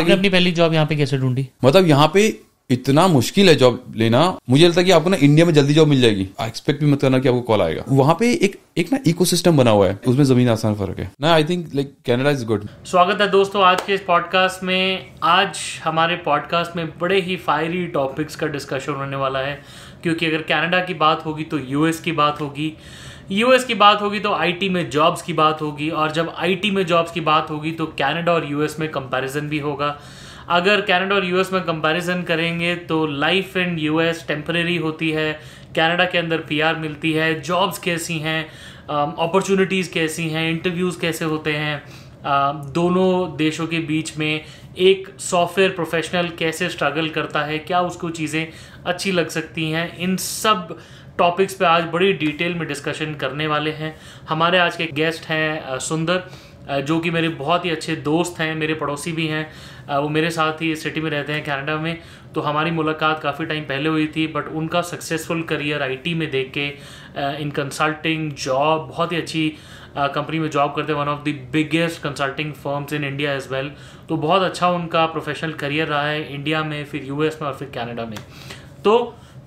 आपने अपनी पहली जॉब यहाँ पे कैसे ढूंढी मतलब यहाँ पे इतना मुश्किल है जॉब लेना मुझे लगता है कि आपको ना इंडिया में जल्दी जॉब मिल जाएगी एक्सपेक्ट भी मत करना कि आपको कॉल आएगा वहाँ पे एक एक ना इकोसिस्टम बना हुआ है उसमें जमीन आसान फर्क है ना I think like Canada is good स्वागत है दोस्तों आज के इस पॉडकास्ट में आज हमारे पॉडकास्ट में बड़े ही फायरी टॉपिक्स का डिस्कशन होने वाला है क्योंकि अगर कैनेडा की बात होगी तो यूएस की बात होगी यूएस की बात होगी तो आईटी में जॉब्स की बात होगी और जब आईटी में जॉब्स की बात होगी तो कनाडा और यूएस में कंपैरिजन भी होगा अगर कनाडा और यूएस में कंपैरिजन करेंगे तो लाइफ इन यूएस टेम्परेरी होती है कनाडा के अंदर पीआर मिलती है जॉब्स कैसी हैं अपॉर्चुनिटीज़ um, कैसी हैं इंटरव्यूज़ कैसे होते हैं uh, दोनों देशों के बीच में एक सॉफ्टवेयर प्रोफेशनल कैसे स्ट्रगल करता है क्या उसको चीज़ें अच्छी लग सकती हैं इन सब टॉपिक्स पे आज बड़ी डिटेल में डिस्कशन करने वाले हैं हमारे आज के गेस्ट हैं सुंदर जो कि मेरे बहुत ही अच्छे दोस्त हैं मेरे पड़ोसी भी हैं वो मेरे साथ ही सिटी में रहते हैं कनाडा में तो हमारी मुलाकात काफ़ी टाइम पहले हुई थी बट उनका सक्सेसफुल करियर आईटी में देख के इन कंसल्टिंग जॉब बहुत ही अच्छी कंपनी में जॉब करते हैं one of the biggest consulting firms in India as well तो बहुत अच्छा उनका प्रोफेशनल करियर रहा है इंडिया में फिर यूएस में और फिर कनाडा में तो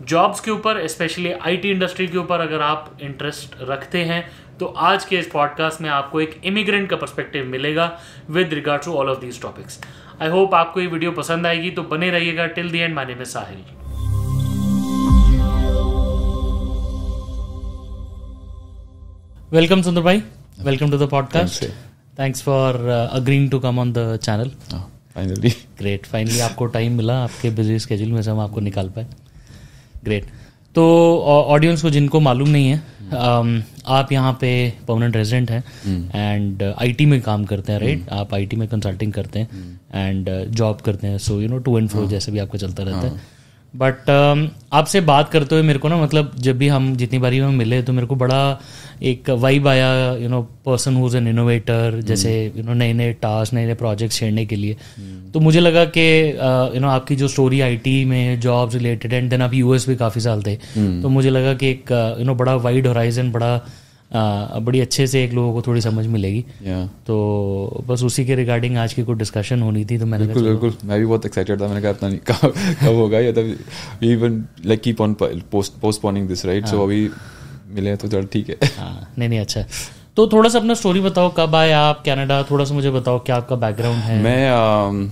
जॉब्स के ऊपर स्पेशली आईटी इंडस्ट्री के ऊपर अगर आप इंटरेस्ट रखते हैं तो आज के इस पॉडकास्ट में आपको एक इमिग्रेंट का पर्सपेक्टिव मिलेगा with regard to all of these topics I hope आपको ये वीडियो पसंद आएगी तो बने रहिएगा टिल दी एंड माने में साहिल वेलकम सुंदर भाई welcome to the podcast thanks for agreeing to come on the channel finally great finally आपको टाइम मिला आपके बिजी स्केड्यूल में से हम आपको निकाल पाए ग्रेट तो ऑडियंस को जिनको मालूम नहीं है um, आप यहाँ पे परमानेंट रेजिडेंट हैं एंड hmm. आईटी uh, में काम करते हैं राइट right? Hmm. आप आईटी में कंसल्टिंग करते हैं एंड hmm. जॉब uh, करते हैं so you know to and fro जैसे भी आपको चलता रहता है हाँ. बट um, आपसे बात करते हुए मेरे को ना मतलब जब भी हम जितनी बारी में मिले तो मेरे को बड़ा एक वाइब आया you know person who's an innovator जैसे यू नो नए नए टास्क नए नए प्रोजेक्ट छेड़ने के लिए hmm. तो मुझे लगा कि यू uh, नो आपकी जो स्टोरी आईटी में जॉब्स रिलेटेड एंड देन आप यूएस भी काफ़ी साल थे hmm. तो मुझे लगा कि एक यू uh, नो बड़ा वाइड होराइजन बड़ा आ, बड़ी अच्छे से एक लोगों को थोड़ी समझ मिलेगी yeah. तो बस उसी के रिगार्डिंग आज की कुछ डिस्कशन होनी थी तो मैंने बिल्कुल बिल्कुल मैं भी बहुत एक्साइटेड था मैंने कहा इतना नहीं कब कब होगा या तब even like keep on post postponing this right so अभी मिले तो चल ठीक है हाँ नहीं नहीं अच्छा तो थोड़ा सा अपना स्टोरी बताओ कब आए आप कनाडा थोड़ा सा मुझे बताओ क्या आपका बैकग्राउंड है मैं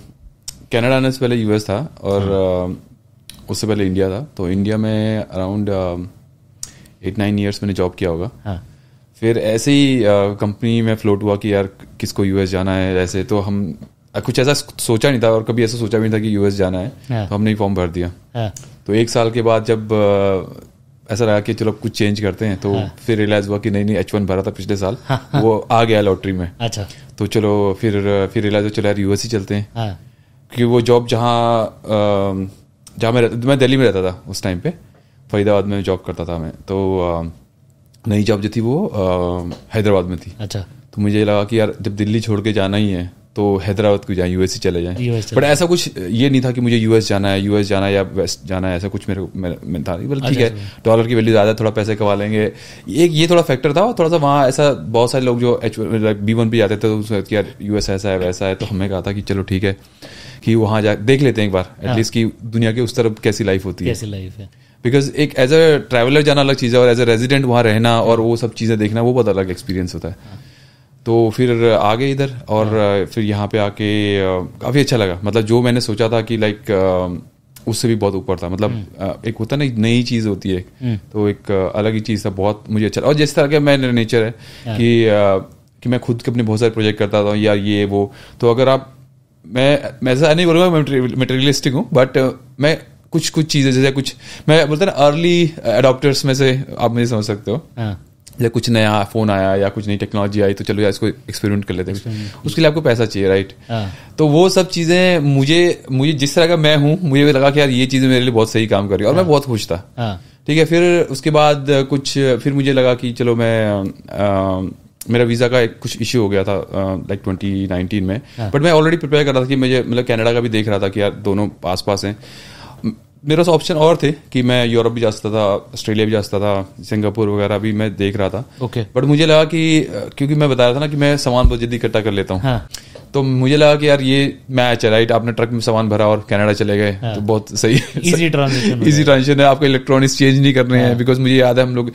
कनाडा um, आने से पहले यूएस था और हाँ। um, उससे पहले इंडिया था तो इंडिया में अराउंड एट नाइन ईयर्स मैंने जॉब किया होगा हाँ फिर ऐसे ही कंपनी में फ्लोट हुआ कि यार किसको यूएस जाना है ऐसे तो हम कुछ ऐसा सोचा नहीं था और कभी ऐसा सोचा भी नहीं था कि यूएस जाना है हाँ। तो हमने फॉर्म भर दिया हाँ। तो एक साल के बाद जब ऐसा लगा कि चलो कुछ चेंज करते हैं तो हाँ। फिर रियलाइज हुआ कि नहीं नहीं एच वन भरा था पिछले साल हाँ, वो आ गया लॉटरी में अच्छा तो चलो फिर फिर रियलाइज हुआ चलो यार यूएस ही चलते हैं क्योंकि वो जॉब जहाँ जहाँ मैं मैं दिल्ली में रहता था उस टाइम पे फरीदाबाद में जॉब करता था मैं तो नई जॉब जो थी वो हैदराबाद में थी अच्छा तो मुझे लगा कि यार जब दिल्ली छोड़ के जाना ही है तो हैदराबाद क्यों जाए यूएस ही चले जाए बट ऐसा कुछ ये नहीं था कि मुझे यूएस जाना है यूएस जाना है या वेस्ट जाना है ऐसा कुछ मेरे में था बल्कि ठीक है डॉलर अच्छा, अच्छा। की वैल्यू ज़्यादा थोड़ा पैसे कमा लेंगे एक ये थोड़ा फैक्टर था और थोड़ा सा वहाँ ऐसा बहुत सारे लोग जो एच लाइक बी वन पे जाते थे तो यार यूएस ऐसा है वैसा है तो हमें कहा था कि चलो ठीक है कि वहाँ जा देख लेते हैं एक बार एटलीस्ट हाँ। की दुनिया की उस तरफ कैसी लाइफ होती है कैसी लाइफ है बिकॉज एक एज अ ट्रैवलर जाना अलग चीज़ है और एज अ रेजिडेंट वहाँ रहना और वो सब चीज़ें देखना वो बहुत अलग एक्सपीरियंस होता है तो फिर आ गए इधर और फिर यहाँ पे आके काफ़ी अच्छा लगा मतलब जो मैंने सोचा था कि लाइक उससे भी बहुत ऊपर था मतलब हम्म। एक होता है ना नई चीज़ होती है हम्म। तो एक अलग ही चीज़ था बहुत मुझे अच्छा और जिस तरह का मैं नेचर है हाँ। कि कि मैं खुद के अपने बहुत सारे प्रोजेक्ट करता था यार ये वो तो अगर आप मैं मैं ऐसा नहीं बोलूँगा मैं मेटेरियलिस्टिक हूँ बट मैं कुछ कुछ चीज़ें जैसे कुछ मैं बोलता ना अर्ली अडोप्टर्स uh, में से आप मुझे समझ सकते हो या हाँ। कुछ नया फ़ोन आया या कुछ नई टेक्नोलॉजी आई तो चलो यार इसको एक्सपेरिमेंट कर लेते हैं उसके लिए आपको पैसा चाहिए राइट हाँ। तो वो सब चीज़ें मुझे मुझे जिस तरह का मैं हूं मुझे भी लगा कि यार ये चीज़ें मेरे लिए बहुत सही काम कर रही है और मैं हाँ। बहुत खुश था ठीक है फिर उसके बाद कुछ फिर मुझे लगा कि चलो मैं मेरा वीज़ा का एक कुछ इश्यू हो गया था लाइक ट्वेंटी में बट मैं ऑलरेडी प्रिपेयर कर रहा था कि मुझे मतलब कनाडा का भी देख रहा था कि यार दोनों आस पास हैं मेरे पास ऑप्शन और थे कि मैं यूरोप भी जा सकता था ऑस्ट्रेलिया भी जा सकता था सिंगापुर वगैरह भी मैं देख रहा था ओके okay. बट मुझे लगा कि क्योंकि मैं बता रहा था ना कि मैं सामान बहुत जल्दी इकट्ठा कर लेता हूँ हाँ. तो मुझे लगा कि यार ये मैच है राइट आपने ट्रक में सामान भरा और कनाडा चले गए हाँ। तो बहुत सही इजी ट्रांजिशन इजी ट्रांजिशन है आपको इलेक्ट्रॉनिक्स चेंज नहीं करने हैं बिकॉज हाँ। मुझे याद है हम लोग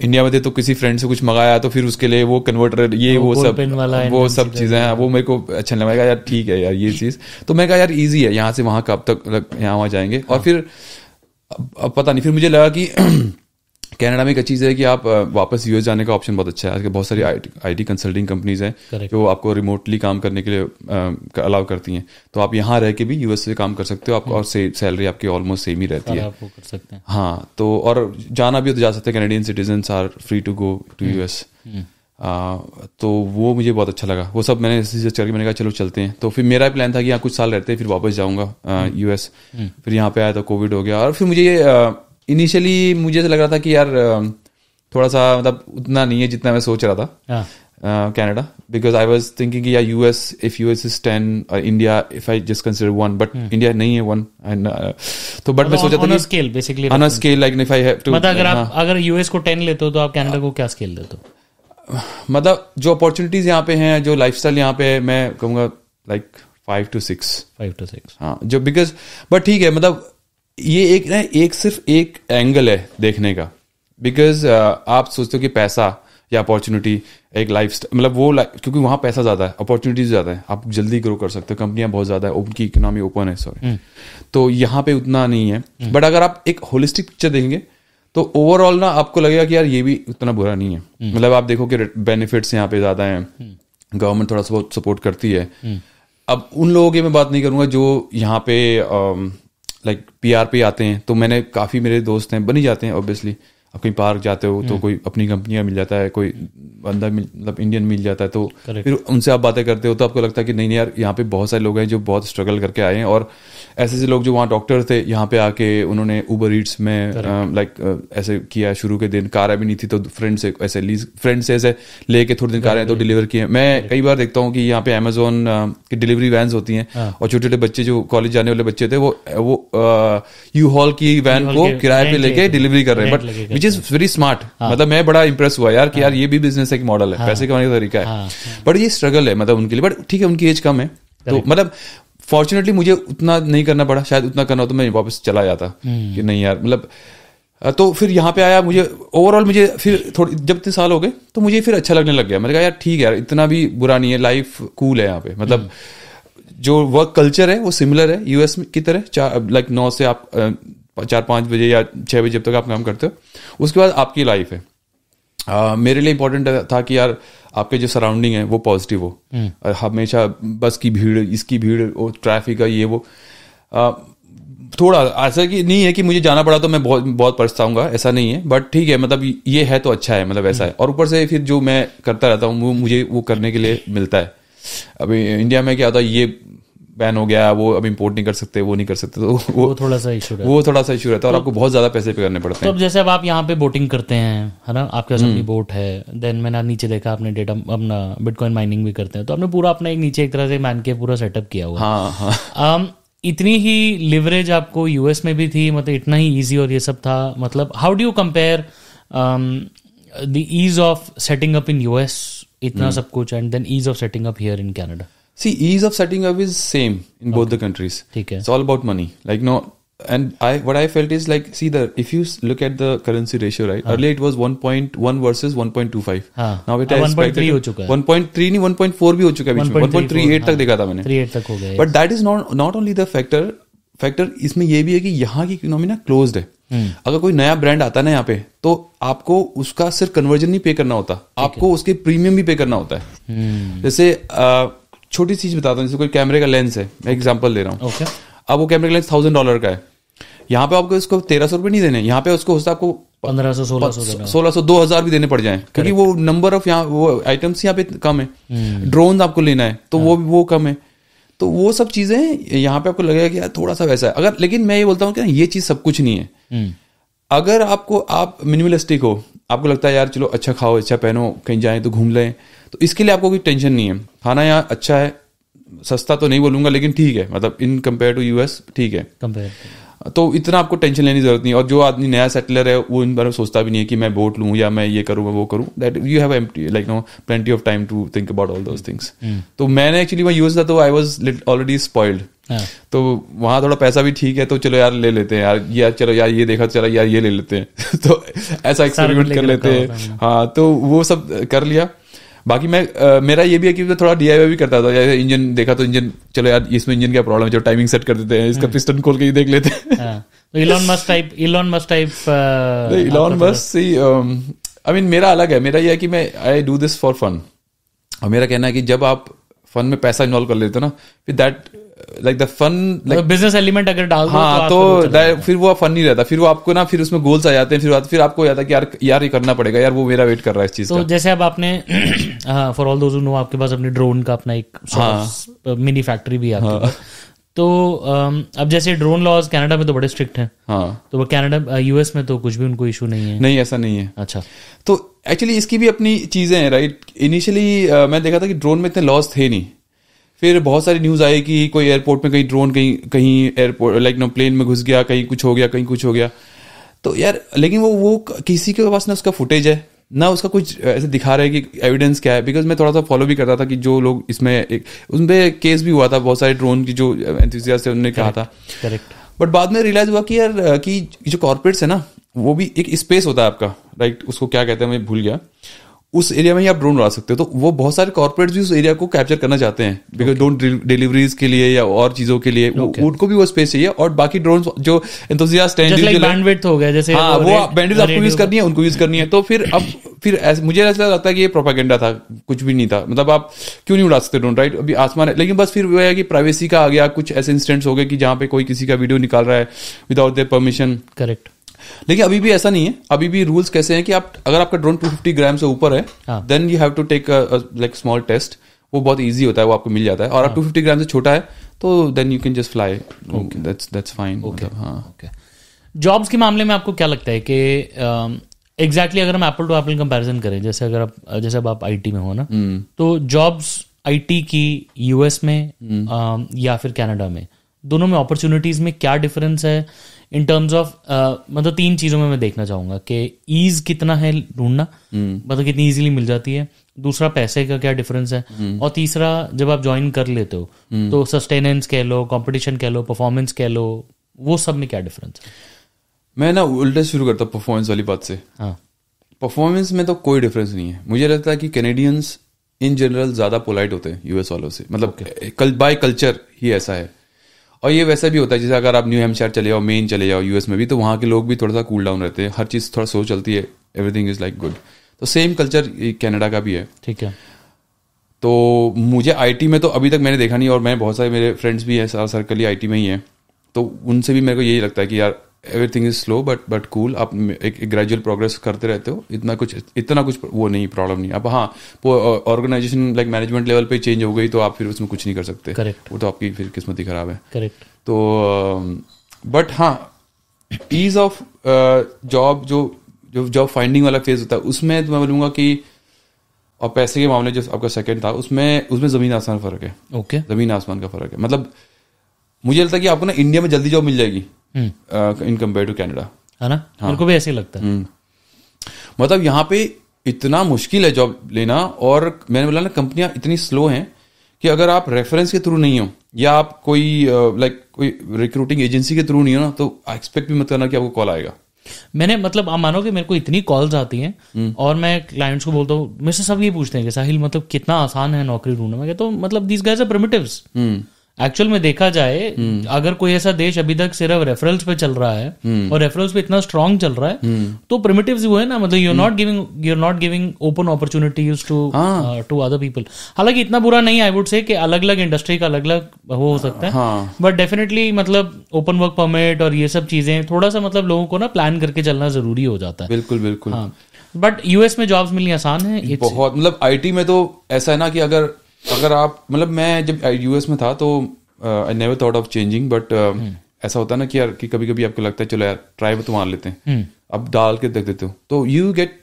इंडिया में थे तो किसी फ्रेंड से कुछ मंगाया तो फिर उसके लिए वो कन्वर्टर ये वो, सब वो सब चीज़ें हैं वो मेरे को अच्छा लगा यार ठीक है यार ये चीज़ तो मैं कहा यार ईजी है यहाँ से वहां कब तक यहाँ वहां जाएंगे और हाँ। फिर अब पता नहीं फिर मुझे लगा कि कनाडा में एक चीज़ है कि आप वापस यूएस जाने का ऑप्शन बहुत अच्छा है आजकल बहुत सारी आई टी कंसल्टिंग कंपनीज हैं जो आपको रिमोटली काम करने के लिए अलाउ करती हैं तो आप यहाँ रह के भी यूएस से काम कर सकते हो आपको हम्म। और सैलरी आपकी ऑलमोस्ट सेम ही रहती है कर सकते हैं हाँ तो और जाना भी तो जा सकते हैं Canadian citizen are free to go to U S तो वो मुझे बहुत अच्छा लगा वो सब मैंने सजेस्ट करके मैंने कहा चलो चलते हैं तो फिर मेरा प्लान था कि यहाँ कुछ साल रहते हैं फिर वापस जाऊँगा यूएस हम्म। हम्म। फिर यहाँ पे आया तो कोविड हो गया और फिर मुझे इनिशियली मुझे ऐसा लग रहा था कि यार थोड़ा सा मतलब उतना नहीं है जितना मैं सोच रहा था Canada because I was thinking या U S if U S is ten India if I just consider one but India नहीं है वन uh, तो बट मतलब मैं सोचा था scale basically on scale like if I have to मतलब अगर आप हाँ। अगर यूएस को टेन लेते हो तो आप कैनेडा को क्या स्केल देते हो मतलब जो अपॉर्चुनिटीज यहाँ पे हैं जो लाइफ स्टाइल यहाँ पे है मैं कहूँगा like five to six five to six हाँ जो बिकॉज बट ठीक है मतलब ये एक ना एक सिर्फ एक एंगल है देखने का बिकॉज uh, आप सोचते हो कि पैसा या अपॉर्चुनिटी एक लाइफ मतलब वो लाइफ क्योंकि वहां पैसा ज़्यादा है अपॉर्चुनिटीज ज़्यादा है आप जल्दी ग्रो कर सकते हो कंपनियां बहुत ज़्यादा है उनकी इकोनॉमी ओपन है सॉरी हम्म। तो यहाँ पे उतना नहीं है बट हम्म। अगर आप एक होलिस्टिक पिक्चर देखेंगे तो ओवरऑल ना आपको लगेगा कि यार ये भी उतना बुरा नहीं है हम्म। मतलब आप देखो कि बेनिफिट्स यहाँ पे ज़्यादा हैं गवर्नमेंट थोड़ा बहुत सपोर्ट करती है अब उन लोगों की मैं बात नहीं करूँगा जो यहाँ पे um, लाइक like, पी आते हैं तो मैंने काफ़ी मेरे दोस्त हैं बन ही जाते हैं ऑब्वियसली आप कहीं पार्क जाते हो तो हम्म। कोई अपनी कंपनी का मिल जाता है कोई बंदा मतलब इंडियन मिल जाता है तो Correct. फिर उनसे आप बातें करते हो तो आपको लगता है कि नहीं नहीं यार यहाँ पे बहुत सारे लोग हैं जो बहुत स्ट्रगल करके आए हैं और ऐसे ऐसे लोग जो वहाँ डॉक्टर थे यहाँ पे आके उन्होंने ऊबर ईट्स में लाइक ऐसे किया शुरू के दिन कारें भी नहीं थी तो फ्रेंड से ऐसे लीज फ्रेंड से ऐसे लेके थोड़े दिन है तो डिलीवर किए मैं कई बार देखता हूँ कि यहाँ पे अमेजोन की डिलीवरी वैन्स होती हैं हाँ। और छोटे छोटे बच्चे जो कॉलेज जाने वाले बच्चे थे वो वो यू हॉल की वैन को किराए पे लेके डिलीवरी कर रहे हैं but which is very smart मतलब मैं बड़ा इंप्रेस हुआ यार कि हाँ। यार ये भी बिजनेस एक मॉडल है हाँ। पैसे कमाने का तरीका है बट हाँ। ये स्ट्रगल है मतलब उनके लिए बट ठीक है उनकी एज कम है तो मतलब फॉर्चुनेटली मुझे उतना नहीं करना पड़ा शायद उतना करना तो मैं वापस चला जाता हम्म। कि नहीं यार मतलब तो फिर यहाँ पे आया मुझे ओवरऑल मुझे फिर थोड़ी जब इतने साल हो गए तो मुझे फिर अच्छा लगने लग गया मैंने कहा यार ठीक है यार इतना भी बुरा नहीं है लाइफ कूल है यहाँ पे मतलब हम्म। जो वर्क कल्चर है वो सिमिलर है यूएस की तरह लाइक नौ से आप चार पाँच बजे या छः बजे जब तक आप काम करते हो उसके बाद आपकी लाइफ है Uh, मेरे लिए इंपॉर्टेंट था कि यार आपके जो सराउंडिंग है वो पॉजिटिव हो हम्म। हमेशा बस की भीड़ इसकी भीड़ ट्रैफिक है ये वो uh, थोड़ा ऐसा कि नहीं है कि मुझे जाना पड़ा तो मैं बहुत बहुत पछताऊंगा ऐसा नहीं है बट ठीक है मतलब ये है तो अच्छा है मतलब ऐसा है हम्म। और ऊपर से फिर जो मैं करता रहता हूँ वो मुझे वो करने के लिए मिलता है अभी इंडिया में क्या होता है ये बैन हो गया वो अब इम्पोर्ट नहीं कर सकते वो नहीं कर सकते तो वो, थोड़ा सा इशू वो थोड़ा सा इशू रहता है और तो आपको बहुत ज्यादा पैसे पे करने पड़ते तो हैं तो जैसे अब आप यहाँ पे बोटिंग करते हैं है ना आपके पास हम्म। अपनी बोट है देन मैंने नीचे देखा आपने डेटा अपना बिटकॉइन माइनिंग भी करते हैं तो आपने पूरा अपना एक नीचे एक तरह से मैन के पूरा सेटअप किया हुआ हाँ हाँ इतनी ही लिवरेज आपको यूएस में भी थी मतलब इतना ही ईजी और ये सब था मतलब how do you compare the ease of setting up in US इतना हम्म। सब कुछ and then ease of setting up here in Canada See, ease of setting up is same in both the countries. Okay. It's all about money. Like no, and I what I felt is like see the if you s- look at the currency ratio right earlier it was 1.1 versus 1.25 हाँ. now it अब has 1.3 हो चुका है। 1.3 नहीं 1.4 भी हो चुका है बीच में 1.38 तक देखा था मैंने थ्री एट तक हो गया but that is not not only the factor factor इसमें यह भी है कि यहाँ की इकोनॉमी ना क्लोज्ड है अगर कोई नया ब्रांड आता है ना यहाँ पे तो आपको उसका सिर्फ कन्वर्जन नहीं पे करना होता आपको उसके प्रीमियम भी पे करना होता है जैसे अ, छोटी चीज बताता हूँ जैसे कोई कैमरे का लेंस है मैं एग्जाम्पल दे रहा हूँ okay. अब वो कैमरे का लेंस थाउजेंड डॉलर का है यहाँ पे आपको इसको तेरह सौ रुपये नहीं देने यहाँ पे उसको होता आपको पंद्रह सौ सोलह सौ सोलह सौ दो हजार भी देने पड़ जाए क्योंकि वो नंबर ऑफ यहाँ वो आइटम्स यहाँ पे कम है ड्रोन hmm. आपको लेना है तो वो हाँ। वो कम है तो वो सब चीजें यहाँ पे आपको लगेगा कि यार थोड़ा सा वैसा है अगर लेकिन मैं ये बोलता हूँ कि ये चीज सब कुछ नहीं है hmm. अगर आपको आप मिनिमलिस्टिक हो आपको लगता है यार चलो अच्छा खाओ अच्छा पहनो कहीं जाए तो घूम लें तो इसके लिए आपको कोई टेंशन नहीं है खाना यहाँ अच्छा है सस्ता तो नहीं बोलूंगा लेकिन ठीक है मतलब इन कम्पेयर टू यूएस ठीक है तो इतना आपको टेंशन लेने की जरूरत नहीं और जो आदमी नया सेटलर है वो इन बारे में सोचता भी नहीं है कि मैं बोट लूँ या मैं ये करूँ मैं वो करूँ that you have like no plenty of time to think about all those things तो मैंने एक्चुअली वहाँ यूज था तो आई वॉज ऑलरेडी स्पॉइल्ड हाँ। तो वहां थोड़ा पैसा भी ठीक है तो चलो यार ले लेते हैं यार ये चलो यार ये देखा तो चलो यार ये ले लेते हैं तो ऐसा एक्सपेरिमेंट कर लेते हैं हाँ तो वो सब कर लिया बाकी मैं आ, मेरा ये भी है कि मैं थोड़ा डीआईवी भी करता था जैसे इंजन देखा तो इंजन चलो यार इसमें इंजन क्या प्रॉब्लम है जो टाइमिंग सेट कर देते हैं इसका पिस्टन हाँ। खोल के ही देख लेते हैं Elon Musk type Elon Musk type Elon Musk I mean मेरा अलग है मेरा ये है कि मैं I do this for fun और मेरा कहना है कि जब आप फन में पैसा इन्वॉल्व कर लेते हो ना फिर that like the fun like business element अगर डाल हाँ तो, तो फिर वो फन नहीं रहता फिर वो आपको ना फिर उसमें गोल्स आ जाते हैं फिर फिर आपको याद है कि यार यार ये करना पड़ेगा यार वो मेरा वेट कर रहा है इस चीज तो का। जैसे अब आपने फॉर ऑल दोज नो आपके पास अपने ड्रोन का अपना एक मिनी फैक्ट्री हाँ। भी है हाँ। तो um, अब जैसे ड्रोन लॉज कनाडा में तो बड़े स्ट्रिक्ट हैं हाँ तो वो कनाडा यूएस uh, में तो कुछ भी उनको इशू नहीं है नहीं ऐसा नहीं है अच्छा तो एक्चुअली इसकी भी अपनी चीजें हैं राइट इनिशियली uh, मैं देखा था कि ड्रोन में इतने लॉज थे नहीं फिर बहुत सारी न्यूज़ आई कि कोई एयरपोर्ट में कहीं ड्रोन कहीं कहीं एयरपोर्ट लाइक नो प्लेन में घुस गया कहीं कुछ हो गया कहीं कुछ हो गया तो यार लेकिन वो वो किसी के पास ना उसका फुटेज है ना उसका कुछ ऐसे दिखा रहा है कि एविडेंस क्या है बिकॉज मैं थोड़ा सा फॉलो भी करता था कि जो लोग इसमें एक उन पर केस भी हुआ था बहुत सारे ड्रोन की जो एंथुजियास्ट है उन्होंने कहा था करेक्ट बट बाद में रियलाइज हुआ कि यार कि जो कॉरपोरेट्स है ना वो भी एक स्पेस होता है आपका राइट उसको क्या कहते हैं मैं भूल गया उस एरिया में ही आप ड्रोन उड़ा सकते हो तो वो बहुत सारे कॉर्पोरेट भी उस एरिया को कैप्चर करना चाहते हैं बिकॉज ड्रोन डिलीवरीज के लिए या और चीजों के लिए okay. उनको भी वो स्पेस चाहिए और बाकी ड्रोन जो इंतजियास्ट बैंडविड्थ हो गया जैसे हाँ वो बैंडविड्थ आपको यूज करनी है उनको यूज करनी है तो फिर अब फिर मुझे ऐसा लगता है कि ये प्रोपागेंडा था कुछ भी नहीं था मतलब आप क्यों नहीं उड़ा सकते ड्रोन राइट अभी आसमान है लेकिन बस फिर वो है कि प्राइवेसी का आ गया कुछ ऐसे इंसिडेंट्स हो गए कि जहाँ पे कोई किसी का वीडियो निकाल रहा है विदाउट देयर परमिशन करेक्ट लेकिन अभी भी ऐसा नहीं है अभी भी रूल्स कैसे हैं कि आप अगर आपका ड्रोन 250 ग्राम से ऊपर है then you have to take like small test वो बहुत इजी होता है वो आपको मिल जाता है और आप 250 हाँ। ग्राम से छोटा है तो then you can just fly that's that's fine okay jobs के मामले में आपको क्या लगता है कि एग्जैक्टली um, अगर हम एप्पल टू एप्पल कंपैरिजन करें जैसे अगर आप जैसे अब आप आईटी में हो ना हम्म। तो जॉब्स आईटी की यूएस में हम्म। um, या फिर कनाडा में दोनों में अपॉर्चुनिटीज में क्या डिफरेंस है इन टर्म्स ऑफ मतलब तीन चीज़ों में मैं देखना चाहूंगा कि ईज कितना है ढूंढना hmm. मतलब कितनी ईजिली मिल जाती है दूसरा पैसे का क्या डिफरेंस है hmm. और तीसरा जब आप ज्वाइन कर लेते हो hmm. तो सस्टेनेंस कह लो कॉम्पिटिशन कह लो परफॉर्मेंस कह लो वो सब में क्या डिफरेंस है मैं ना उल्टा शुरू करता परफॉर्मेंस वाली बात से हाँ परफॉर्मेंस में तो कोई डिफरेंस नहीं है मुझे लगता है कि कैनेडियंस इन जनरल ज़्यादा पोलाइट होते हैं यूएस वालों से मतलब okay. कल बाय कल्चर ही ऐसा है और ये वैसा भी होता है जैसे अगर आप न्यू हेमशायर चले जाओ मेन चले जाओ यूएस में भी तो वहाँ के लोग भी थोड़ा सा कूल डाउन रहते हैं हर चीज़ थोड़ा स्लो चलती है एवरीथिंग इज़ लाइक गुड तो सेम कल्चर कैनेडा का भी है ठीक है तो मुझे आईटी में तो अभी तक मैंने देखा नहीं और मैं बहुत सारे मेरे फ्रेंड्स भी हैं सारा सर्कल ही आई में ही हैं तो उनसे भी मेरे को यही लगता है कि यार everything is slow but but cool आप एक, ग्रेजुअल प्रोग्रेस करते रहते हो इतना कुछ इतना कुछ वो नहीं प्रॉब्लम नहीं आप हाँ ऑर्गेनाइजेशन लाइक मैनेजमेंट लेवल पे चेंज हो गई तो आप फिर उसमें कुछ नहीं कर सकते करेक्ट वो तो आपकी फिर किस्मत ही खराब है करेक्ट तो बट हाँ ईज ऑफ जॉब जो जो जॉब फाइंडिंग वाला फेज होता है उसमें तो मैं बोलूँगा कि और पैसे के मामले जो आपका सेकंड था उसमें उसमें ज़मीन आसमान फ़र्क है ओके okay. ज़मीन आसमान का फ़र्क है मतलब मुझे लगता है कि आपको ना इंडिया में जल्दी जॉब मिल जाएगी इन कंपेयर टू कैनेडा है ना हाँ. उनको भी ऐसे ही लगता है हम्म। मतलब यहाँ पे इतना मुश्किल है जॉब लेना और मैंने बोला ना कंपनियां इतनी स्लो हैं कि अगर आप रेफरेंस के थ्रू नहीं हो या आप कोई लाइक uh, कोई रिक्रूटिंग एजेंसी के थ्रू नहीं हो ना तो एक्सपेक्ट भी मत करना कि आपको कॉल आएगा मैंने मतलब आप मानो कि मेरे को इतनी कॉल्स आती हैं हम्म। और मैं क्लाइंट्स को बोलता हूँ मेरे से सब ये पूछते हैं कि साहिल मतलब कितना आसान है नौकरी ढूंढना मैं कहता तो, हूँ मतलब these guys are primitives actual में देखा जाए हम्म। अगर कोई ऐसा देश अभी तक सिर्फ रेफरल्स पे चल रहा है हम्म। और रेफरल्स पे इतना स्ट्रांग चल रहा है हम्म। तो प्रिमेटिव वो है ना मतलब you're not giving you're not giving open opportunities to to other people हालांकि इतना बुरा नहीं आई वुड से कि अलग अलग इंडस्ट्री का अलग अलग वो हो सकता है बट हाँ। डेफिनेटली मतलब ओपन वर्क परमिट और ये सब चीजें थोड़ा सा मतलब लोगों को ना प्लान करके चलना जरूरी हो जाता है बिल्कुल बिल्कुल बट हाँ। यूएस में जॉब्स मिलनी आसान है बहुत मतलब आईटी में तो ऐसा है ना कि अगर अगर आप मतलब मैं जब यूएस uh, में था तो I never thought of changing but ऐसा होता ना कि यार कि कभी कभी आपको लगता है चलो यार ट्राई तो मार लेते हैं hmm. अब डाल के देख देते हो तो you get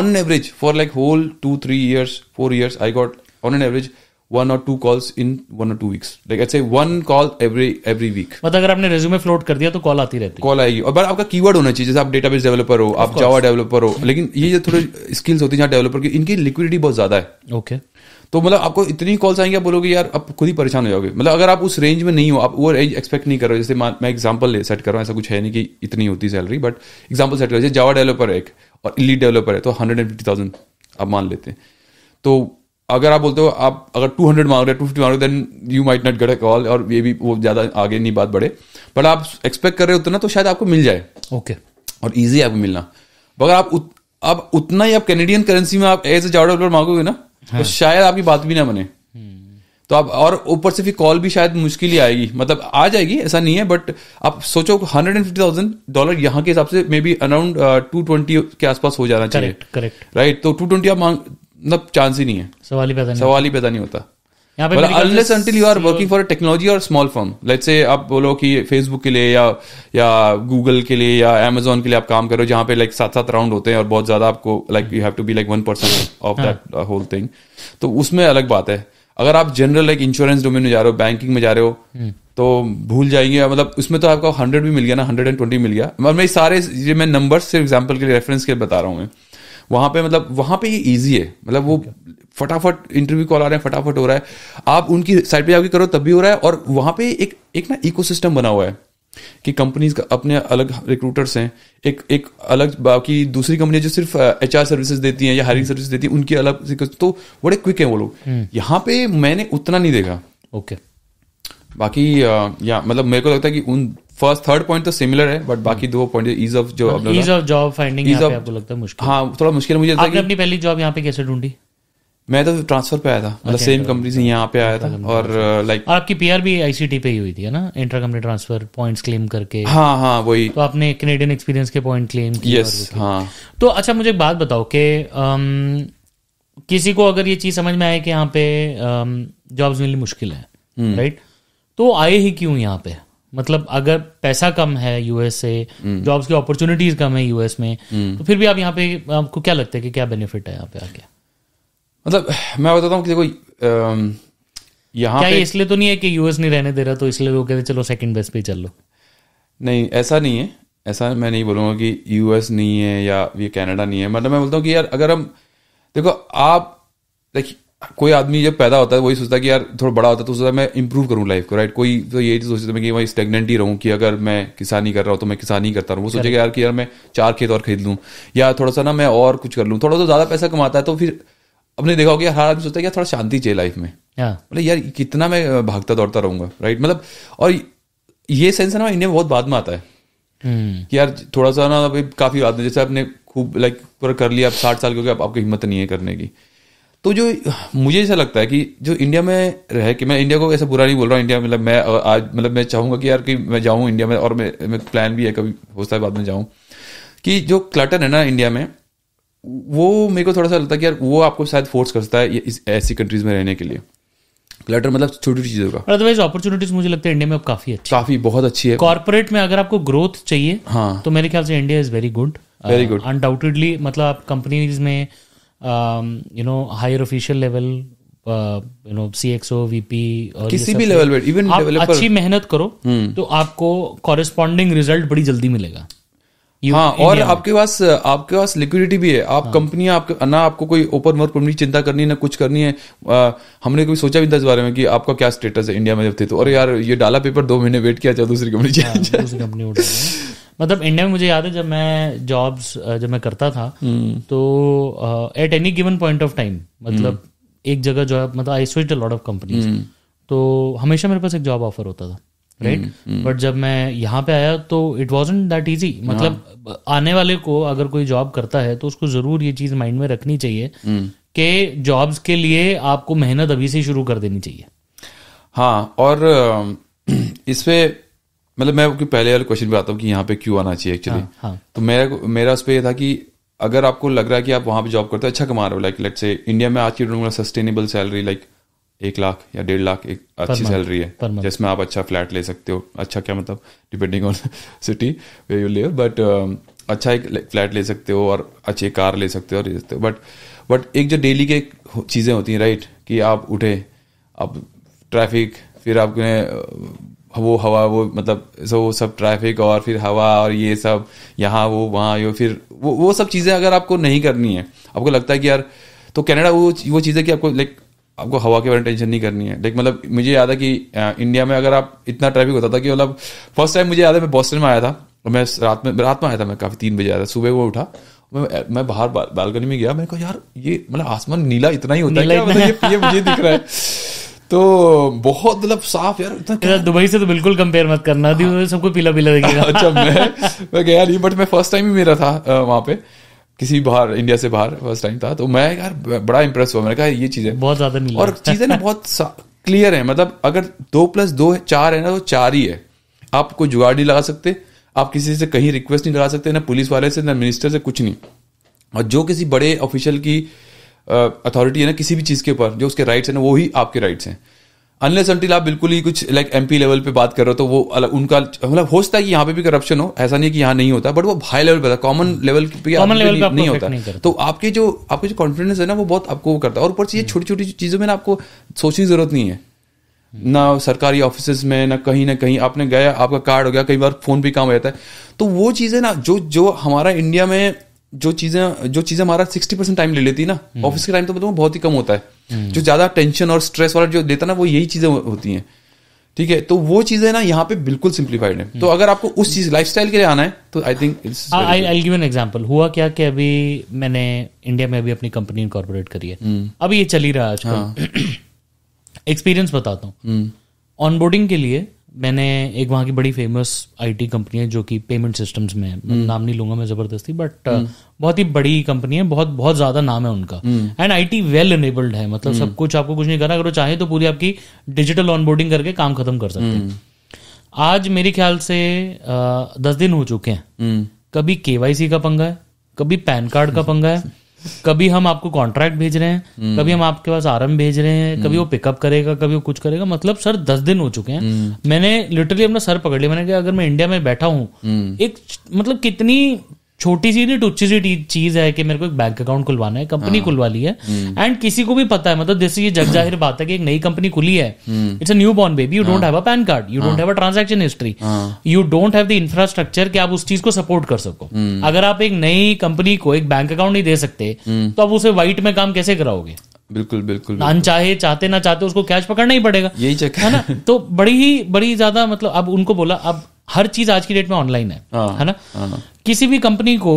on average for like whole two three years four years I got on an average one और टू कॉल्स इन वन और टू वीक्स लाइक ऐसे one call every every week मतलब अगर आपने रेज्यूमे फ्लोट कर दिया तो call आती रहती है कॉल आएगी और आपका कीवर्ड होना चाहिए जैसे आप बेस डेवलपर हो आप जावा डेवलपर हो लेकिन ये जो थोड़े स्किल्स होती है जहाँ डेवलपर की इनकी लिक्विडिटी बहुत ज्यादा है ओके okay. तो मतलब आपको इतनी कॉल्स आएंगे आप बोलोगे यार आप खुद ही परेशान हो जाओगे मतलब अगर आप उस रेंज में नहीं हो आप वो रेंज एक्सपेक्ट नहीं कर रहे हो जैसे मैं एग्जाम्पल सेट कर रहा हूँ ऐसा कुछ है नहीं कि इतनी होती सैलरी बट एग्जाम्पल सेट कर जैसे जावा डेवलपर है एक और इली डेवलपर है तो हंड्रेड एंड फिफ्टी थाउजेंड आप मान लेते हैं तो अगर आप बोलते हो आप अगर टू हंड्रेड मांग रहे हो टू फिफ्टी मांग रहे then you might not get a call और ये भी वो ज़्यादा आगे नहीं बात बढ़े बट आप एक्सपेक्ट कर रहे हो उतना तो शायद आपको मिल जाए ओके okay. और ईजी आपको मिलना मगर आप उत, आप उतना ही आप कैनेडियन करेंसी में आप एज ए जावा डेवलपर मांगोगे ना तो शायद आपकी बात भी ना बने तो आप और ऊपर से फिर कॉल भी शायद मुश्किल ही आएगी मतलब आ जाएगी ऐसा नहीं है बट आप सोचो hundred and fifty thousand dollar यहाँ के हिसाब से maybe around two twenty के आसपास हो जाना चाहिए करेक्ट राइट तो टू ट्वेंटी आप मांग मतलब चांस ही नहीं है सवाल ही पैदा सवाल ही पैदा नहीं होता unless until you are working for technology और स्मॉल फर्म लेट्स से आप बोलो कि फेसबुक के लिए या या गूगल के लिए या अमेजोन के लिए आप काम करो जहां पे लाइक सात सात राउंड होते हैं और बहुत ज्यादा आपको like you have to be like one percent of that whole thing तो उसमें अलग बात है अगर आप जनरल लाइक इंश्योरेंस डोमेन में जा रहे हो बैंकिंग में जा रहे हो हम्म। तो भूल जाएंगे मतलब उसमें तो आपका हंड्रेड भी मिल गया ना हंड्रेड एंड ट्वेंटी मिल गया और मैं सारे ये मैं नंबर सिर्फ एग्जाम्पल के लिए रेफरेंस के बता रहा हूँ मैं वहाँ पे मतलब वहाँ पे ये ईजी है मतलब वो फटाफट इंटरव्यू कॉल आ रहे हैं फटाफट हो रहा है आप उनकी साइड पे जाके करो तब भी हो रहा है और वहाँ पे एक एक ना इकोसिस्टम बना हुआ है कि कंपनीज का अपने अलग रिक्रूटर्स हैं एक एक अलग बाकी दूसरी कंपनी जो सिर्फ एच आर सर्विसेज देती हैं या हायरिंग सर्विस देती हैं उनकी अलग तो बड़े क्विक हैं वो लोग हम्म। यहाँ पे मैंने उतना नहीं देखा ओके okay. बाकी या uh, मतलब मेरे को लगता है कि उन फर्स्ट थर्ड पॉइंट तो सिमिलर है बट बाकी hmm. दो point ease of job ease of job finding ease of आपको लगता है मुश्किल हाँ थोड़ा मुश्किल मुझे आपने अपनी पहली जॉब यहाँ पे कैसे ढूंढी मैं तो ट्रांसफर पे आया था मतलब सेम अच्छा, कंपनी से यहाँ पे आया था और लाइक uh, आपकी पीआर भी आईसीटी पे ही हुई थी ना inter company transfer points claim करके हाँ हाँ वही तो आपने कैनेडियन एक्सपीरियंस के पॉइंट क्लेम यस हाँ तो अच्छा मुझे बात बताओ कि um, किसी को अगर ये चीज समझ में आए कि यहाँ पे जॉब्स um, मिलनी मुश्किल है राइट hmm. तो आए ही क्यों यहाँ पे मतलब अगर पैसा कम है यूएस से जॉब्स की अपॉर्चुनिटीज कम है यूएस में हम्म। तो फिर भी आप यहाँ पे आपको क्या लगता है कि क्या बेनिफिट है यहाँ पे आके मतलब मैं बताता हूँ कि देखो यहाँ क्या इसलिए तो नहीं है कि यूएस नहीं रहने दे रहा तो इसलिए लोग कहते चलो सेकंड बेस्ट पे चल लो नहीं ऐसा नहीं है ऐसा मैं नहीं बोलूँगा कि यूएस नहीं है या ये कनाडा नहीं है मतलब मैं बोलता हूँ कि यार अगर हम देखो आप देखिए कोई आदमी जब पैदा होता है वही सोचता है कि यार थोड़ा बड़ा होता है तो सोचता है मैं इंप्रूव करूं लाइफ को राइट कोई तो यही सोचता है कि मैं स्टेगनेंट ही रहूं कि अगर मैं किसानी कर रहा हूँ तो मैं किसानी करता रहूँ वो सोचेगा यार कि यार मैं चार खेत और खरीद लूँ या थोड़ा सा ना मैं और कुछ कर लूं थोड़ा सा तो ज़्यादा पैसा कमाता है तो फिर अपने देखा होगा हर आदमी सोचता है यार थोड़ा शांति चाहिए लाइफ में मतलब यार कितना मैं भागता दौड़ता रहूंगा राइट मतलब और ये सेंस ना इंडिया में बहुत बाद में आता है हम्म। कि यार थोड़ा सा ना अभी काफी बात है जैसे आपने खूब लाइक पूरा कर लिया आप साठ साल के हो गए आपको हिम्मत नहीं है करने की तो जो मुझे ऐसा लगता है कि जो इंडिया में रहे कि मैं इंडिया को ऐसा बुरा नहीं बोल रहा हूँ इंडिया मतलब मैं आज मतलब मैं चाहूंगा कि यार कि मैं जाऊँ इंडिया में और मैं, मैं प्लान भी है कभी हो सकता है बाद में जाऊँ कि जो क्लटर है ना इंडिया में वो मेरे को थोड़ा सा लगता है कि यार वो आपको शायद फोर्स सकता है इस ऐसी कंट्रीज में रहने के लिए क्लटर मतलब छोटी छोटी चीजों का अदरवाइज अपॉर्चुनिटीज मुझे लगता है इंडिया में अब काफी अच्छी काफी बहुत अच्छी है कॉर्पोरेट में अगर आपको ग्रोथ चाहिए हाँ तो मेरे ख्याल से India is very good very good undoubtedly मतलब आप कंपनीज में you know higher official level you know C XO VP और किसी भी लेवल पर इवन आप अच्छी मेहनत करो हम्म। तो आपको कॉरेस्पॉन्डिंग रिजल्ट बड़ी जल्दी मिलेगा हाँ और आपके पास आपके पास लिक्विडिटी भी है आप हाँ. कंपनियां आपके ना आपको कोई ओपन वर्क परमिट चिंता करनी है ना कुछ करनी है आ, हमने कभी सोचा भी था इस बारे में कि आपका क्या स्टेटस है इंडिया में जब थे तो अरे यार ये डाला पेपर दो महीने वेट किया जाए दूसरी कंपनी हाँ, दूसरी कंपनी मतलब इंडिया में मुझे याद है जब मैं जॉब्स जब मैं करता था हम्म। तो at any given point of time मतलब हम्म। एक जगह जो है मतलब I switch lot of companies तो हमेशा मेरे पास एक जॉब ऑफर होता था राइट बट हम्म, जब मैं यहाँ पे आया तो इट वॉज दैट इजी मतलब हाँ। आने वाले को अगर कोई जॉब करता है तो उसको जरूर ये चीज माइंड में रखनी चाहिए कि जॉब्स के लिए आपको मेहनत अभी से शुरू कर देनी चाहिए हाँ और इसमें मतलब मैं पहले वाले क्वेश्चन पे आता हूँ कि यहाँ पे क्यों आना चाहिए एक्चुअली हाँ, हाँ. तो मेरा मेरा उस पर यह था कि अगर आपको लग रहा है कि आप वहाँ पे जॉब करते हो अच्छा कमा रहे हो लाइक लेट से इंडिया में आज की डेट में सस्टेनेबल सैलरी लाइक एक लाख या डेढ़ लाख एक अच्छी सैलरी है जिसमें आप अच्छा फ्लैट ले सकते हो अच्छा क्या मतलब depending on city where you live but अच्छा एक फ्लैट ले सकते हो और अच्छी कार ले सकते हो और सकते हो बट बट एक जो डेली के चीज़ें होती हैं राइट कि आप उठे आप ट्रैफिक फिर आपने वो हवा वो मतलब सो वो सब ट्रैफिक और फिर हवा और ये सब यहाँ वो वहाँ यो फिर वो वो सब चीज़ें अगर आपको नहीं करनी है आपको लगता है कि यार तो कनाडा वो वो चीज़ है कि आपको लाइक आपको हवा के बारे में टेंशन नहीं करनी है लाइक मतलब मुझे याद है कि इंडिया uh, में अगर आप इतना ट्रैफिक होता था कि मतलब फर्स्ट टाइम मुझे याद है मैं बॉस्टन में आया था और मैं रात में रात में आया था मैं काफ़ी तीन बजे आया था सुबह वो उठा मैं मैं बाहर बालकनी में गया मैंने कहा यार ये मतलब आसमान नीला इतना ही होता है क्या मतलब ये मुझे दिख रहा है तो बहुत मतलब साफ यार इतना दुबई से तो बिल्कुल कंपेयर मत करना हाँ। सबको पीला पीला दिखेगा अच्छा मैं मैं गया नहीं बट मैं फर्स्ट टाइम ही मेरा था वहाँ पे किसी बाहर इंडिया से बाहर फर्स्ट टाइम था तो मैं यार बड़ा इंप्रेस हुआ मैंने कहा ये चीजें बहुत ज्यादा नहीं और चीजें ना बहुत क्लियर है मतलब अगर दो प्लस दो है चार है ना तो चार ही है आप कोई जुगाड़ नहीं लगा सकते आप किसी से कहीं रिक्वेस्ट नहीं लगा सकते ना पुलिस वाले से ना मिनिस्टर से कुछ नहीं और जो किसी बड़े ऑफिशियल की अथॉरिटी है ना किसी भी चीज़ के ऊपर जो उसके राइट्स हैं ना वो ही आपके राइट्स हैं अनलेस अनटिल आप बिल्कुल ही कुछ लाइक एम लेवल पे बात कर रहे हो तो वो अलग उनका मतलब हो सकता है कि यहाँ पे भी करप्शन हो ऐसा नहीं कि यहाँ नहीं होता बट वो हाई लेवल पे कॉमन लेवल पे कॉमन लेवल नहीं, नहीं होता नहीं तो आपके जो आपके जो कॉन्फिडेंस है ना वो बहुत आपको वो करता है और ऊपर से ये छोटी छोटी चीज़ों में ना आपको सोचने की जरूरत नहीं है ना सरकारी ऑफिस में ना कहीं ना कहीं आपने गया आपका कार्ड हो गया कई बार फोन भी काम हो जाता है तो वो चीज़ें ना जो जो हमारा इंडिया में जो चीजें जो चीजें हमारा सिक्सटी परसेंट टाइम ले लेती है ना ऑफिस हम्म। के टाइम तो बताऊँ मतलब बहुत ही कम होता है हम्म। जो ज्यादा टेंशन और स्ट्रेस वाला जो देता ना वो यही चीजें होती हैं ठीक है तो वो चीजें ना यहाँ पे बिल्कुल सिंप्लीफाइड है तो हम्म। अगर आपको उस चीज लाइफ के लिए आना है तो I think I I give an example हुआ क्या कि अभी मैंने इंडिया में अभी अपनी कंपनी इनकॉर्पोरेट करी है अभी ये चल ही रहा है आजकल एक्सपीरियंस हाँ। बताता हूँ ऑनबोर्डिंग के लिए मैंने एक वहाँ की बड़ी फेमस आईटी कंपनी है जो कि पेमेंट सिस्टम्स में है हम्म। नाम नहीं लूंगा मैं ज़बरदस्ती बट uh, हम्म। बहुत ही बड़ी कंपनी है बहुत बहुत ज़्यादा नाम है उनका एंड आईटी वेल इनेबल्ड है मतलब हम्म। सब कुछ आपको कुछ नहीं करना अगर वो चाहे तो पूरी आपकी डिजिटल ऑनबोर्डिंग करके काम खत्म कर सकते हैं आज मेरे ख्याल से uh, दस दिन हो चुके हैं कभी केवाईसी का पंगा है कभी पैन कार्ड का पंगा है कभी हम आपको कॉन्ट्रैक्ट भेज रहे हैं हम्म। कभी हम आपके पास आरम भेज रहे हैं कभी वो पिकअप हम्म। करेगा कभी वो कुछ करेगा मतलब सर दस दिन हो चुके हैं हम्म। मैंने लिटरली अपना सर पकड़ लिया मैंने कहा अगर मैं इंडिया में बैठा हूँ एक मतलब कितनी छोटी सी नहीं टुच्ची सी चीज है कि मेरे को एक बैंक अकाउंट खुलवाना है कंपनी हाँ। खुलवा ली है एंड हम्म। किसी को भी पता है मतलब जैसे ये जग जाहिर बात है कि एक नई कंपनी खुली है it's a new born baby you don't have a PAN card you don't have a transaction history you don't have the infrastructure कि आप उस चीज को सपोर्ट कर सको हम्म। अगर आप एक नई कंपनी को एक बैंक अकाउंट नहीं दे सकते हम्म। तो आप उसे व्हाइट में काम कैसे कराओगे बिल्कुल बिल्कुल ना चाहे चाहते ना चाहते उसको कैश पकड़ना ही पड़ेगा यही चेक है ना तो बड़ी ही बड़ी ज्यादा मतलब अब उनको बोला अब हर चीज आज की डेट में ऑनलाइन है हाँ, है ना हाँ। किसी भी कंपनी को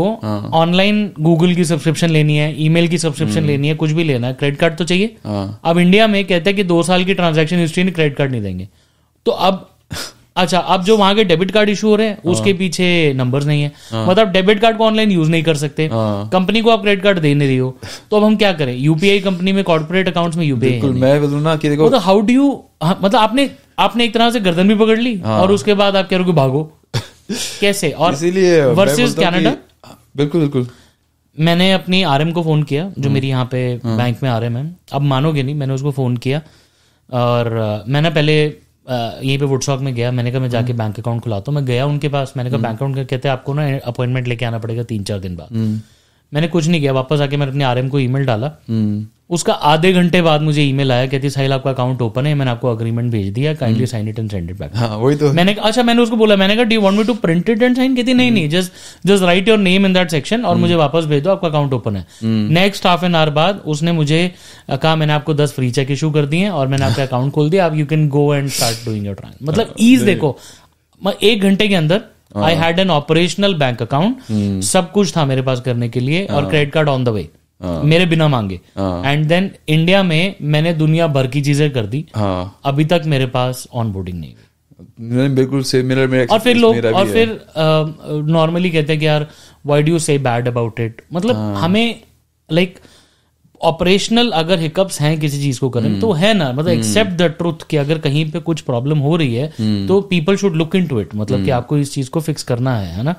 ऑनलाइन हाँ। गूगल की सब्सक्रिप्शन लेनी है ईमेल की सब्सक्रिप्शन हम्म। लेनी है कुछ भी लेना है क्रेडिट कार्ड तो चाहिए अब इंडिया में कहते हैं कि दो साल की ट्रांजेक्शन हिस्ट्री में क्रेडिट कार्ड नहीं देंगे तो अब अच्छा अब जो वहां के डेबिट कार्ड इशू हो रहे हैं उसके पीछे नंबर्स नहीं है मतलब डेबिट कार्ड को ऑनलाइन यूज नहीं कर सकते कंपनी को आप क्रेडिट कार्ड दे नहीं रही हो तो अब हम क्या करें यूपीआई कंपनी में कॉर्पोरेट अकाउंट्स में यूपीआई मैं ना कि देखो हाउ डू यू मतलब आपने आपने एक तरह से गर्दन भी पकड़ ली हाँ। और उसके बाद आप कह रहे हो भागो कैसे और इसीलिए वर्सेस कनाडा बिल्कुल बिल्कुल मैंने अपनी आरएम को फोन किया जो हम्म। मेरी यहाँ पे बैंक हाँ। में आरएम है अब मानोगे नहीं मैंने उसको फोन किया और मैंने पहले यहीं पे वुडस्टॉक में गया मैंने कहा मैं जाके बैंक हम्म। अकाउंट खुलाता हूँ मैं गया उनके पास मैंने कहा बैंक हम्म। अकाउंट कहते हैं आपको ना अपॉइंटमेंट लेके आना पड़ेगा तीन चार दिन बाद मैंने कुछ नहीं किया वापस आके मैंने अपने आरएम को ईमेल डाला हम्म। उसका आधे घंटे बाद मुझे ईमेल आया कहती साहिल आपका अकाउंट ओपन है मैंने आपको अग्रीमेंट भेज दिया kindly sign it and send it back वही तो मैंने अच्छा मैंने उसको बोला मैंने कहा do want me to print it and sign कहती नहीं नहीं just just write your name in that section और हम्म। मुझे वापस भेज दो आपका अकाउंट ओपन है नेक्स्ट हाफ एन आवर बाद उसने मुझे कहा मैंने आपको दस फ्री चेक इशू कर दिए और मैंने आपका अकाउंट खोल दिया आप you can go and start doing your ट्रांस मतलब ईज हाँ, देखो एक घंटे के अंदर I had an operational bank account सब कुछ था मेरे पास करने के लिए और credit card on the way मेरे बिना मांगे एंड देन इंडिया में मैंने दुनिया भर की चीजें कर दी हाँ। अभी तक मेरे पास ऑन बोर्डिंग नहीं बिल्कुल सेम मेरा मेरा और फिर लोग और फिर नॉर्मली कहते हैं कि यार why do you say bad about it मतलब हाँ। हमें लाइक like, ऑपरेशनल अगर हिकअप्स हैं किसी चीज को करने हम्म। तो है ना मतलब एक्सेप्ट द ट्रुथ कि अगर कहीं पे कुछ प्रॉब्लम हो रही है हम्म। तो people should look into it मतलब कि हम्म। आपको इस चीज को फिक्स करना है है ना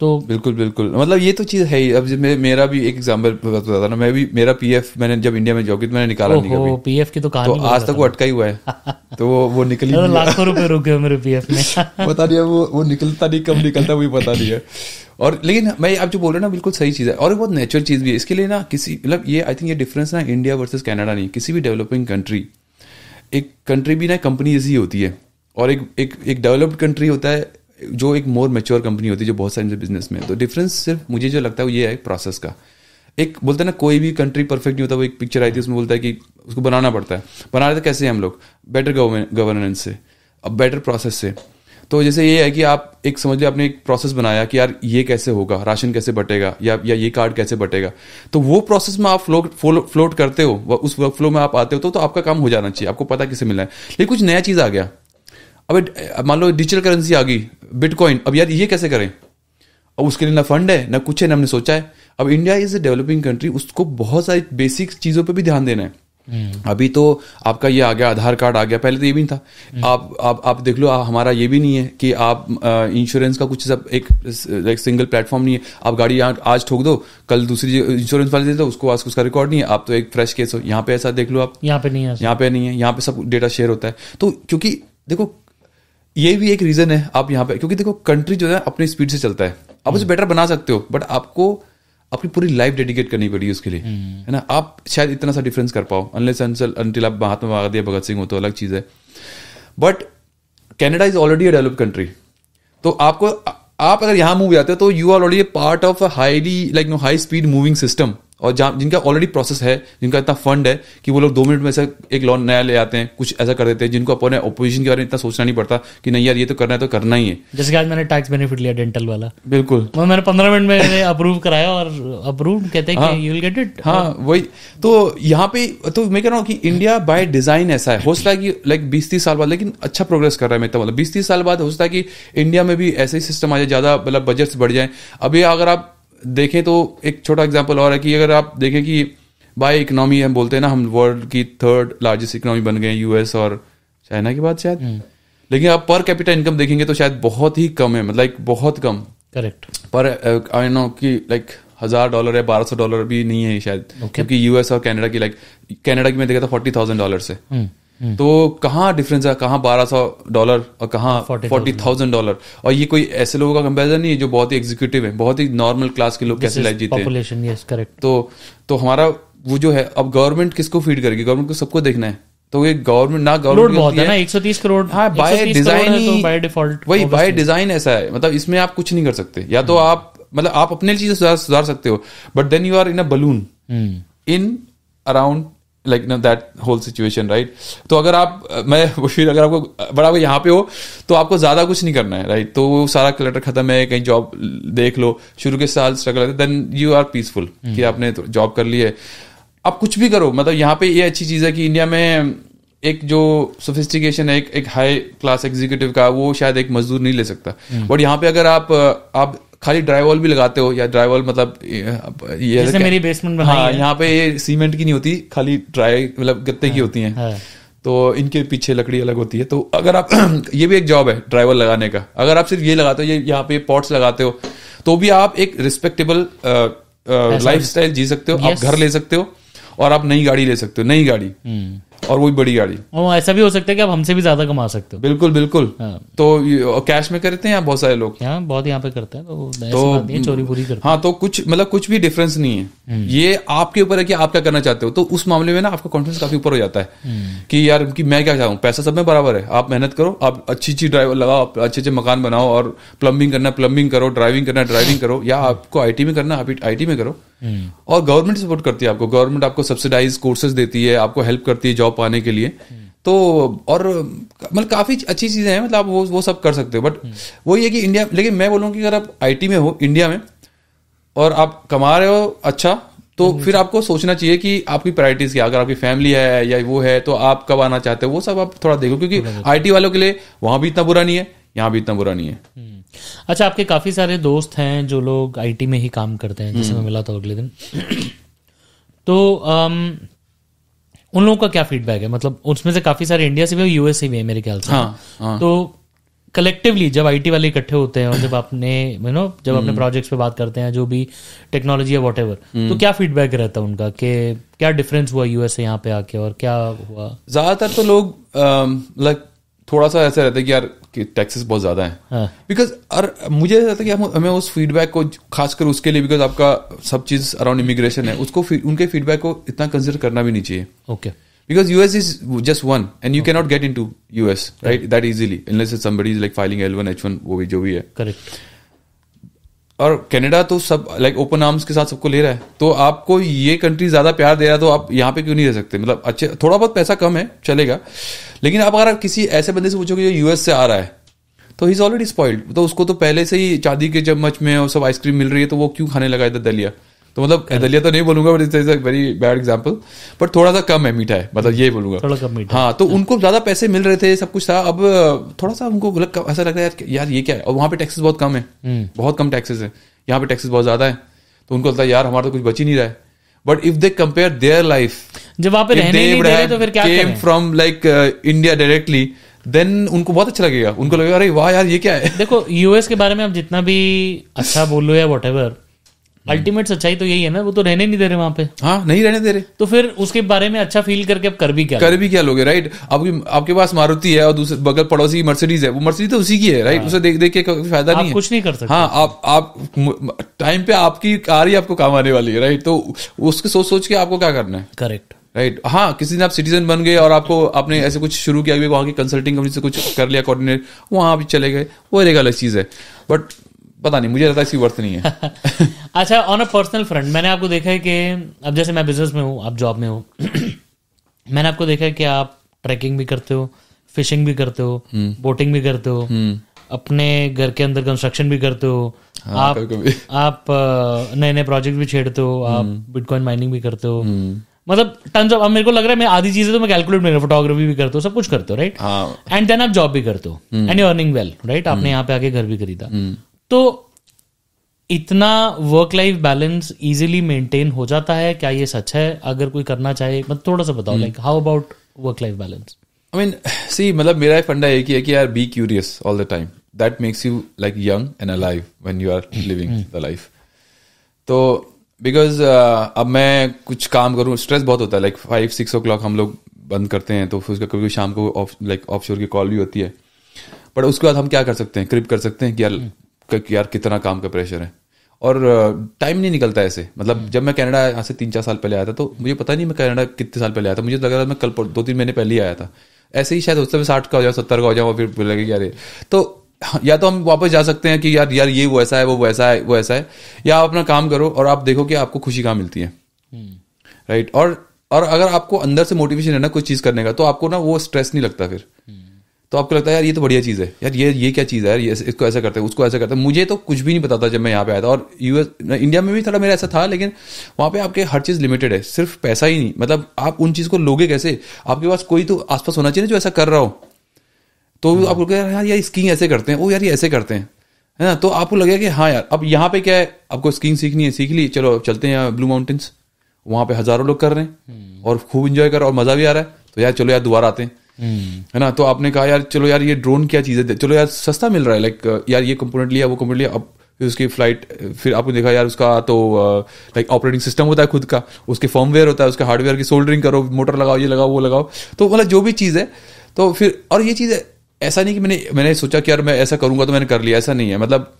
तो बिल्कुल बिल्कुल मतलब ये तो चीज़ है ही अब जब मेरा भी एक एग्जाम्पल बताता ना मैं भी मेरा पीएफ मैंने जब इंडिया में जॉब की तो मैंने निकाला नहीं कभी पीएफ की तो कहानी तो आज तक वो अटका ही हुआ है तो वो वो निकल ही लाखों रुपए रुक गए मेरे पीएफ में पता नहीं वो वो निकलता नहीं कब निकलता वही पता नहीं है और लेकिन मैं आप जो बोल रहे हो ना बिल्कुल सही चीज़ है और बहुत नेचुरल चीज़ भी है इसके लिए ना किसी मतलब ये आई थिंक ये डिफरेंस ना इंडिया वर्सेस कनाडा नहीं किसी भी डेवलपिंग कंट्री एक कंट्री भी ना कंपनी जैसी होती है और एक एक एक डेवलप्ड कंट्री होता है जो एक मोर मेच्योर कंपनी होती है जो बहुत सारे बिजनेस में तो डिफरेंस सिर्फ मुझे जो लगता है वो ये है प्रोसेस का एक बोलते हैं ना कोई भी कंट्री परफेक्ट नहीं होता वो एक पिक्चर आई थी उसमें बोलता है कि उसको बनाना पड़ता है बना रहे थे कैसे हम लोग बेटर गवर्नेंस से अब बेटर प्रोसेस से तो जैसे ये है कि आप एक समझ लो आपने एक प्रोसेस बनाया कि यार ये कैसे होगा राशन कैसे बटेगा या या ये कार्ड कैसे बटेगा तो वो प्रोसेस में आप फ्लोट फ्लो, फ्लोट करते हो उस वर्क फ्लो में आप आते हो तो, तो आपका काम हो जाना चाहिए आपको पता किसे मिलना है लेकिन कुछ नया चीज़ आ गया अब मान लो डिजिटल करेंसी आ गई बिटकॉइन अब यार ये कैसे करें अब उसके लिए ना फंड है ना कुछ है ना हमने सोचा है अब India is a developing country उसको बहुत सारी बेसिक चीज़ों पे भी ध्यान देना है हम्म। अभी तो आपका ये आ गया आधार कार्ड आ गया पहले तो ये भी नहीं था हम्म। आप आप आप देख लो हमारा ये भी नहीं है कि आप इंश्योरेंस का कुछ सब एक, सिंगल प्लेटफॉर्म नहीं है आप गाड़ी यहाँ आज ठोक दो कल दूसरी इंश्योरेंस वाले देते उसको आज उसका रिकॉर्ड नहीं है आप तो एक फ्रेश केस हो यहाँ पे ऐसा देख लो आप यहाँ पे नहीं है यहाँ पे नहीं है यहाँ पे सब डेटा शेयर होता है तो क्योंकि देखो ये भी एक रीजन है आप यहाँ पे क्योंकि देखो कंट्री जो है अपनी स्पीड से चलता है आप उसे बेटर हम्म। बना सकते हो बट आपको आपकी पूरी लाइफ डेडिकेट करनी पड़ी उसके लिए हम्म। है ना आप शायद इतना सा डिफरेंस कर पाओ अनलेस अनटिल आप महात्मा गांधी भगत सिंह हो तो अलग चीज़ है but Canada is already a develop country तो आपको आप अगर यहाँ मूव जाते हो तो you are already part of a highly like no high speed moving system और जहाँ जिनका ऑलरेडी प्रोसेस है जिनका इतना फंड है कि वो लोग दो मिनट में ऐसा एक लॉन नया ले आते हैं कुछ ऐसा कर देते हैं जिनको अपने ओपोजिशन के बारे में इतना सोचना नहीं पड़ता कि नहीं यार ये तो करना है तो करना ही है जैसे कि आज मैंने टैक्स बेनिफिट लिया डेंटल वाला बिल्कुल मैं मैंने पंद्रह मिनट में अप्रूव कराया और अप्रूव कहते हैं हाँ, यू गेट इट हाँ वही तो यहाँ पे तो मैं कह रहा हूँ कि इंडिया बाय डिजाइन ऐसा है हो सकता है कि लाइक बीस तीस साल बाद लेकिन अच्छा प्रोग्रेस कर रहा है मेरे मतलब बीस तीस साल बाद हो सकता है कि इंडिया में भी ऐसे ही सिस्टम आ जाए ज़्यादा मतलब बजट बढ़ जाए अभी अगर आप देखें तो एक छोटा एग्जाम्पल और है कि अगर आप देखें कि बाय इकोनॉमी हम बोलते हैं ना हम वर्ल्ड की थर्ड लार्जेस्ट इकोनॉमी बन गए यूएस और चाइना के बाद शायद हम्म। लेकिन आप पर कैपिटल इनकम देखेंगे तो शायद बहुत ही कम है मतलब बहुत कम करेक्ट पर आई uh, नो कि लाइक हजार डॉलर है बारह सौ डॉलर भी नहीं है शायद okay. क्योंकि यूएस और कनाडा की लाइक कनाडा की मैं देखा था फोर्टी थाउजेंड डॉलर से Hmm. तो कहाँ डिफरेंस है कहाँ बारह सौ डॉलर और कहाँ फोर्टी थाउजेंड डॉलर और ये कोई ऐसे लोगों का कंपेरिजन नहीं है जो बहुत ही एग्जीक्यूटिव है बहुत ही नॉर्मल क्लास के लोग कैसे लाइफ जीते हैं yes, तो तो हमारा वो जो है अब गवर्नमेंट किसको फीड करेगी गवर्नमेंट को सबको देखना है तो ये गवर्नमेंट ना गवर्नमेंट है ना 130 करोड़ हाँ बाय डिजाइन बाय डिफॉल्ट वही बाय डिजाइन ऐसा है मतलब इसमें आप कुछ नहीं कर सकते या तो hmm. आप मतलब आप अपने चीजें सुधार सकते हो but then you are in a balloon in around like no that whole situation right तो अगर आप मैं फिर अगर आपको बड़ा आप यहाँ पे हो तो आपको ज़्यादा कुछ नहीं करना है राइट right? तो वो सारा क्लटर खत्म है कहीं जॉब देख लो शुरू के साल struggle then you are peaceful कि हम्म। आपने तो जॉब कर ली है आप कुछ भी करो मतलब यहाँ पे ये यह अच्छी चीज़ है कि इंडिया में एक जो सोफिस्टिकेशन है एक एक हाई क्लास एग्जीक्यूटिव का वो शायद एक मजदूर नहीं ले सकता बट हम्म। यहाँ पे अगर आप आप खाली ड्राइवॉल भी लगाते हो या ड्राइवॉल मतलब ये जैसे मेरी बेसमेंट में हाँ यहाँ पे ये सीमेंट की नहीं होती खाली ड्राई मतलब गत्ते की हाँ, होती हैं हाँ। तो इनके पीछे लकड़ी अलग होती है तो अगर आप ये भी एक जॉब है ड्राइवर लगाने का अगर आप सिर्फ ये लगाते हो ये यहाँ पे पॉट्स लगाते हो तो भी आप एक रिस्पेक्टेबल लाइफ स्टाइल जी सकते हो आप घर ले सकते हो और आप नई गाड़ी ले सकते हो नई गाड़ी हम्म। और वो बड़ी गाड़ी ओ, ऐसा भी हो सकता है कि आप हमसे भी ज्यादा कमा सकते हो बिल्कुल बिल्कुल हाँ। तो कैश में करते हैं बहुत सारे लोग यहाँ बहुत यहाँ पे करते हैं तो, तो चोरी पूरी करते हाँ तो कुछ मतलब कुछ भी डिफरेंस नहीं है हम्म। ये आपके ऊपर है कि आप क्या करना चाहते हो तो उस मामले में ना आपका कॉन्फिडेंस काफी ऊपर हो जाता है हम्म। कि यार कि मैं क्या चाहूँ पैसा सब में बराबर है आप मेहनत करो आप अच्छी अच्छी ड्राइवर लगाओ आप अच्छे अच्छे मकान बनाओ और प्लम्बिंग करना प्लम्बिंग करो ड्राइविंग करना ड्राइविंग करो या आपको आई में करना आप आई में करो हम्म। और गवर्नमेंट सपोर्ट करती है आपको गवर्नमेंट आपको सब्सिडाइज कोर्सेज देती है आपको हेल्प करती है जॉब पाने के लिए तो और मतलब काफ़ी अच्छी चीज़ें हैं मतलब आप वो वो सब कर सकते हो बट वो ये कि इंडिया लेकिन मैं बोलूँ कि अगर आप आईटी में हो इंडिया में और आप कमा रहे हो अच्छा तो हम्म। फिर आपको सोचना चाहिए कि आपकी प्रायोरिटीज क्या अगर आपकी फैमिली है या वो है तो आप कब आना चाहते हो वो सब आप थोड़ा देखो क्योंकि आईटी वालों के लिए वहां भी इतना बुरा नहीं है यहाँ भी इतना बुरा नहीं है हम्म। अच्छा आपके काफी सारे दोस्त हैं जो लोग आईटी में ही काम करते हैं जैसे हम्म। मैं मिला था अगले दिन तो उन लोगों का क्या फीडबैक है मतलब उसमें से काफी सारे इंडिया से भी और यूएस से भी है मेरे ख्याल से हाँ, हाँ. तो कलेक्टिवली जब आईटी वाले इकट्ठे होते हैं और जब आपने यू नो जब अपने प्रोजेक्ट्स हम्म। पे बात करते हैं जो भी टेक्नोलॉजी है वॉट तो हम्म। क्या फीडबैक रहता है उनका कि क्या डिफरेंस हुआ यूएस से यहाँ पे आके और क्या हुआ ज्यादातर तो लोग लाइक थोड़ा सा ऐसा रहता है कि यार कि टैक्सेस बहुत ज़्यादा हैं बिकॉज और मुझे ऐसा था कि हम हमें उस फीडबैक को खासकर उसके लिए बिकॉज आपका सब चीज़ अराउंड इमिग्रेशन है उसको उनके फीडबैक को इतना कंसिडर करना भी नहीं चाहिए okay because US is just one and you okay. cannot get into US right yeah. that easily unless it's somebody is like filing L1 H1 वो भी जो भी है correct और कनाडा तो सब लाइक ओपन आर्म्स के साथ सबको ले रहा है तो आपको ये कंट्री ज़्यादा प्यार दे रहा है तो आप यहाँ पे क्यों नहीं रह सकते मतलब अच्छे थोड़ा बहुत पैसा कम है चलेगा लेकिन आप अगर किसी ऐसे बंदे से पूछोगे जो यूएस से आ रहा है तो ही इज़ ऑलरेडी स्पॉइल्ड तो उसको तो पहले से ही चांदी के चम्मच में और सब आइसक्रीम मिल रही है तो वो क्यों खाने लगा इधर दलिया तो मतलब दलिया तो नहीं बोलूंगा but is a very bad example but थोड़ा सा कम है मीठा है मतलब ये बोलूंगा थोड़ा कम मीठा हाँ तो हाँ। उनको ज्यादा पैसे मिल रहे थे सब कुछ था अब थोड़ा सा उनको मतलब ऐसा लग रहा है यार ये क्या है और वहाँ पे टैक्सेस बहुत कम है हम्म। बहुत कम टैक्सेस है यहाँ पे टैक्सेस बहुत ज्यादा है तो उनको लगता है यार हमारा तो कुछ बच ही नहीं रहा है but if they compare their life जब आप came from like India directly then उनको बहुत अच्छा लगेगा उनको लगेगा अरे वाह यार ये क्या है देखो यूएस के बारे में आप जितना भी अच्छा बोलो या वट अल्टीमेट सच्चाई तो यही है ना वो तो रहने नहीं दे रहे वहां पे हाँ नहीं रहने दे रहे तो फिर उसके बारे में अच्छा फील करके अब कर भी क्या कर भी क्या लोगे राइट आपकी आपके पास मारुति है और दूसरे बगल पड़ोसी मर्सिडीज है वो मर्सिडीज तो उसी की है राइट हाँ। उसे देख देख के फायदा नहीं कुछ नहीं कर सकते हाँ आप आप टाइम पे आपकी कार ही आपको काम आने वाली है राइट तो उसके सोच सोच के आपको क्या करना है करेक्ट राइट right. हाँ किसी दिन आप सिटीजन बन गए और आपको आपने ऐसे कुछ शुरू किया वहां की कंसल्टिंग कंपनी से कुछ कर लिया कोऑर्डिनेट वहां आप चले गए वो एक अलग चीज़ है बट पता नहीं मुझे ऐसी वर्थ नहीं है अच्छा ऑन अ पर्सनल फ्रंट मैंने आपको देखा है कि अब जैसे मैं बिजनेस में हूँ आप जॉब में हो मैंने आपको देखा है कि आप ट्रैकिंग भी करते हो फिशिंग भी करते हो बोटिंग हम्म। भी करते हो हम्म। अपने घर के अंदर कंस्ट्रक्शन भी करते हो हाँ, आप कभी कभी। आप नए नए प्रोजेक्ट भी छेड़ते हो हम्म। आप बिटकॉइन माइनिंग भी करते हो मतलब टन अब मेरे को लग रहा है मैं आधी चीजें तो मैं कैलकुलेट मेरा फोटोग्राफी भी करते हो सब कुछ करते हो राइट एंड देन आप जॉब भी करते हो and you earning well right आपने यहाँ पे आके घर भी खरीदा तो इतना work life balance easily maintain हो जाता है क्या ये सच है अगर कोई करना चाहे मतलब थोड़ा सा बताओ like how about work life balance I mean see मतलब मेरा एक फंडा एक ही है कि यार be curious all the time that makes you like young and alive when you are living the life तो बिकॉज uh, अब मैं कुछ काम करूँ स्ट्रेस बहुत होता है like five six o'clock हम लोग बंद करते हैं तो फिर उसका कभी शाम को लाइक ऑफ शोर की कॉल भी होती है बट उसके बाद हम क्या कर सकते हैं क्रिप कर सकते हैं कि यार हम्म। यार कितना काम का प्रेशर है और टाइम नहीं निकलता ऐसे मतलब हम्म। जब मैं कनाडा यहाँ से तीन चार साल पहले आया था तो मुझे पता नहीं मैं कनाडा कितने साल पहले आया था मुझे लग रहा था मैं कल दो तीन महीने पहले ही आया था ऐसे ही शायद उस समय साठ का हो जाओ सत्तर का हो जाओ फिर लगे यार तो या तो हम वापस जा सकते हैं कि यार यार ये वो ऐसा है वो वैसा है वो ऐसा है या आप अपना काम करो और आप देखो कि आपको खुशी कहाँ मिलती है राइट हम्म। और और अगर आपको अंदर से मोटिवेशन है ना कुछ चीज़ करने का तो आपको ना वो स्ट्रेस नहीं लगता फिर हम्म। तो आपको लगता है यार ये तो बढ़िया चीज़ है यार ये ये क्या चीज़ है यार ये इसको ऐसा करते हैं उसको ऐसा करते हैं मुझे तो कुछ भी नहीं पता था जब मैं यहाँ पे आया था और यूएस इंडिया में भी थोड़ा मेरा ऐसा था लेकिन वहाँ पे आपके हर चीज़ लिमिटेड है सिर्फ पैसा ही नहीं मतलब आप उन चीज़ को लोगे कैसे आपके पास कोई तो आसपास होना चाहिए जो ऐसा कर रहा हो तो हम्म। आप लगता यार यार यार स्कीइंग ऐसे करते हैं वो यार ये ऐसे करते हैं है ना तो आपको लगेगा कि हाँ यार अब यहाँ पे क्या है आपको स्कीइंग सीखनी है सीख ली चलो चलते हैं ब्लू माउंटेन्स वहाँ पे हज़ारों लोग कर रहे हैं हम्म। और खूब इन्जॉय कर और मज़ा भी आ रहा है तो यार चलो यार दोबारा आते हैं है ना तो आपने कहा यार चलो यार ये ड्रोन क्या चीज़ है चलो यार सस्ता मिल रहा है लाइक यार ये कंपोनेंट लिया वो कंपोनेंट लिया अब फिर उसकी फ्लाइट फिर आपने देखा यार उसका तो लाइक ऑपरेटिंग सिस्टम होता है खुद का उसके फॉर्मवेयर होता है उसके हार्डवेयर की सोल्डरिंग करो मोटर लगाओ ये लगाओ वो लगाओ तो मतलब जो भी चीज़ है तो फिर और ये चीज़ ऐसा नहीं कि मैंने मैंने सोचा कि यार मैं ऐसा करूंगा तो मैंने कर लिया ऐसा नहीं है मतलब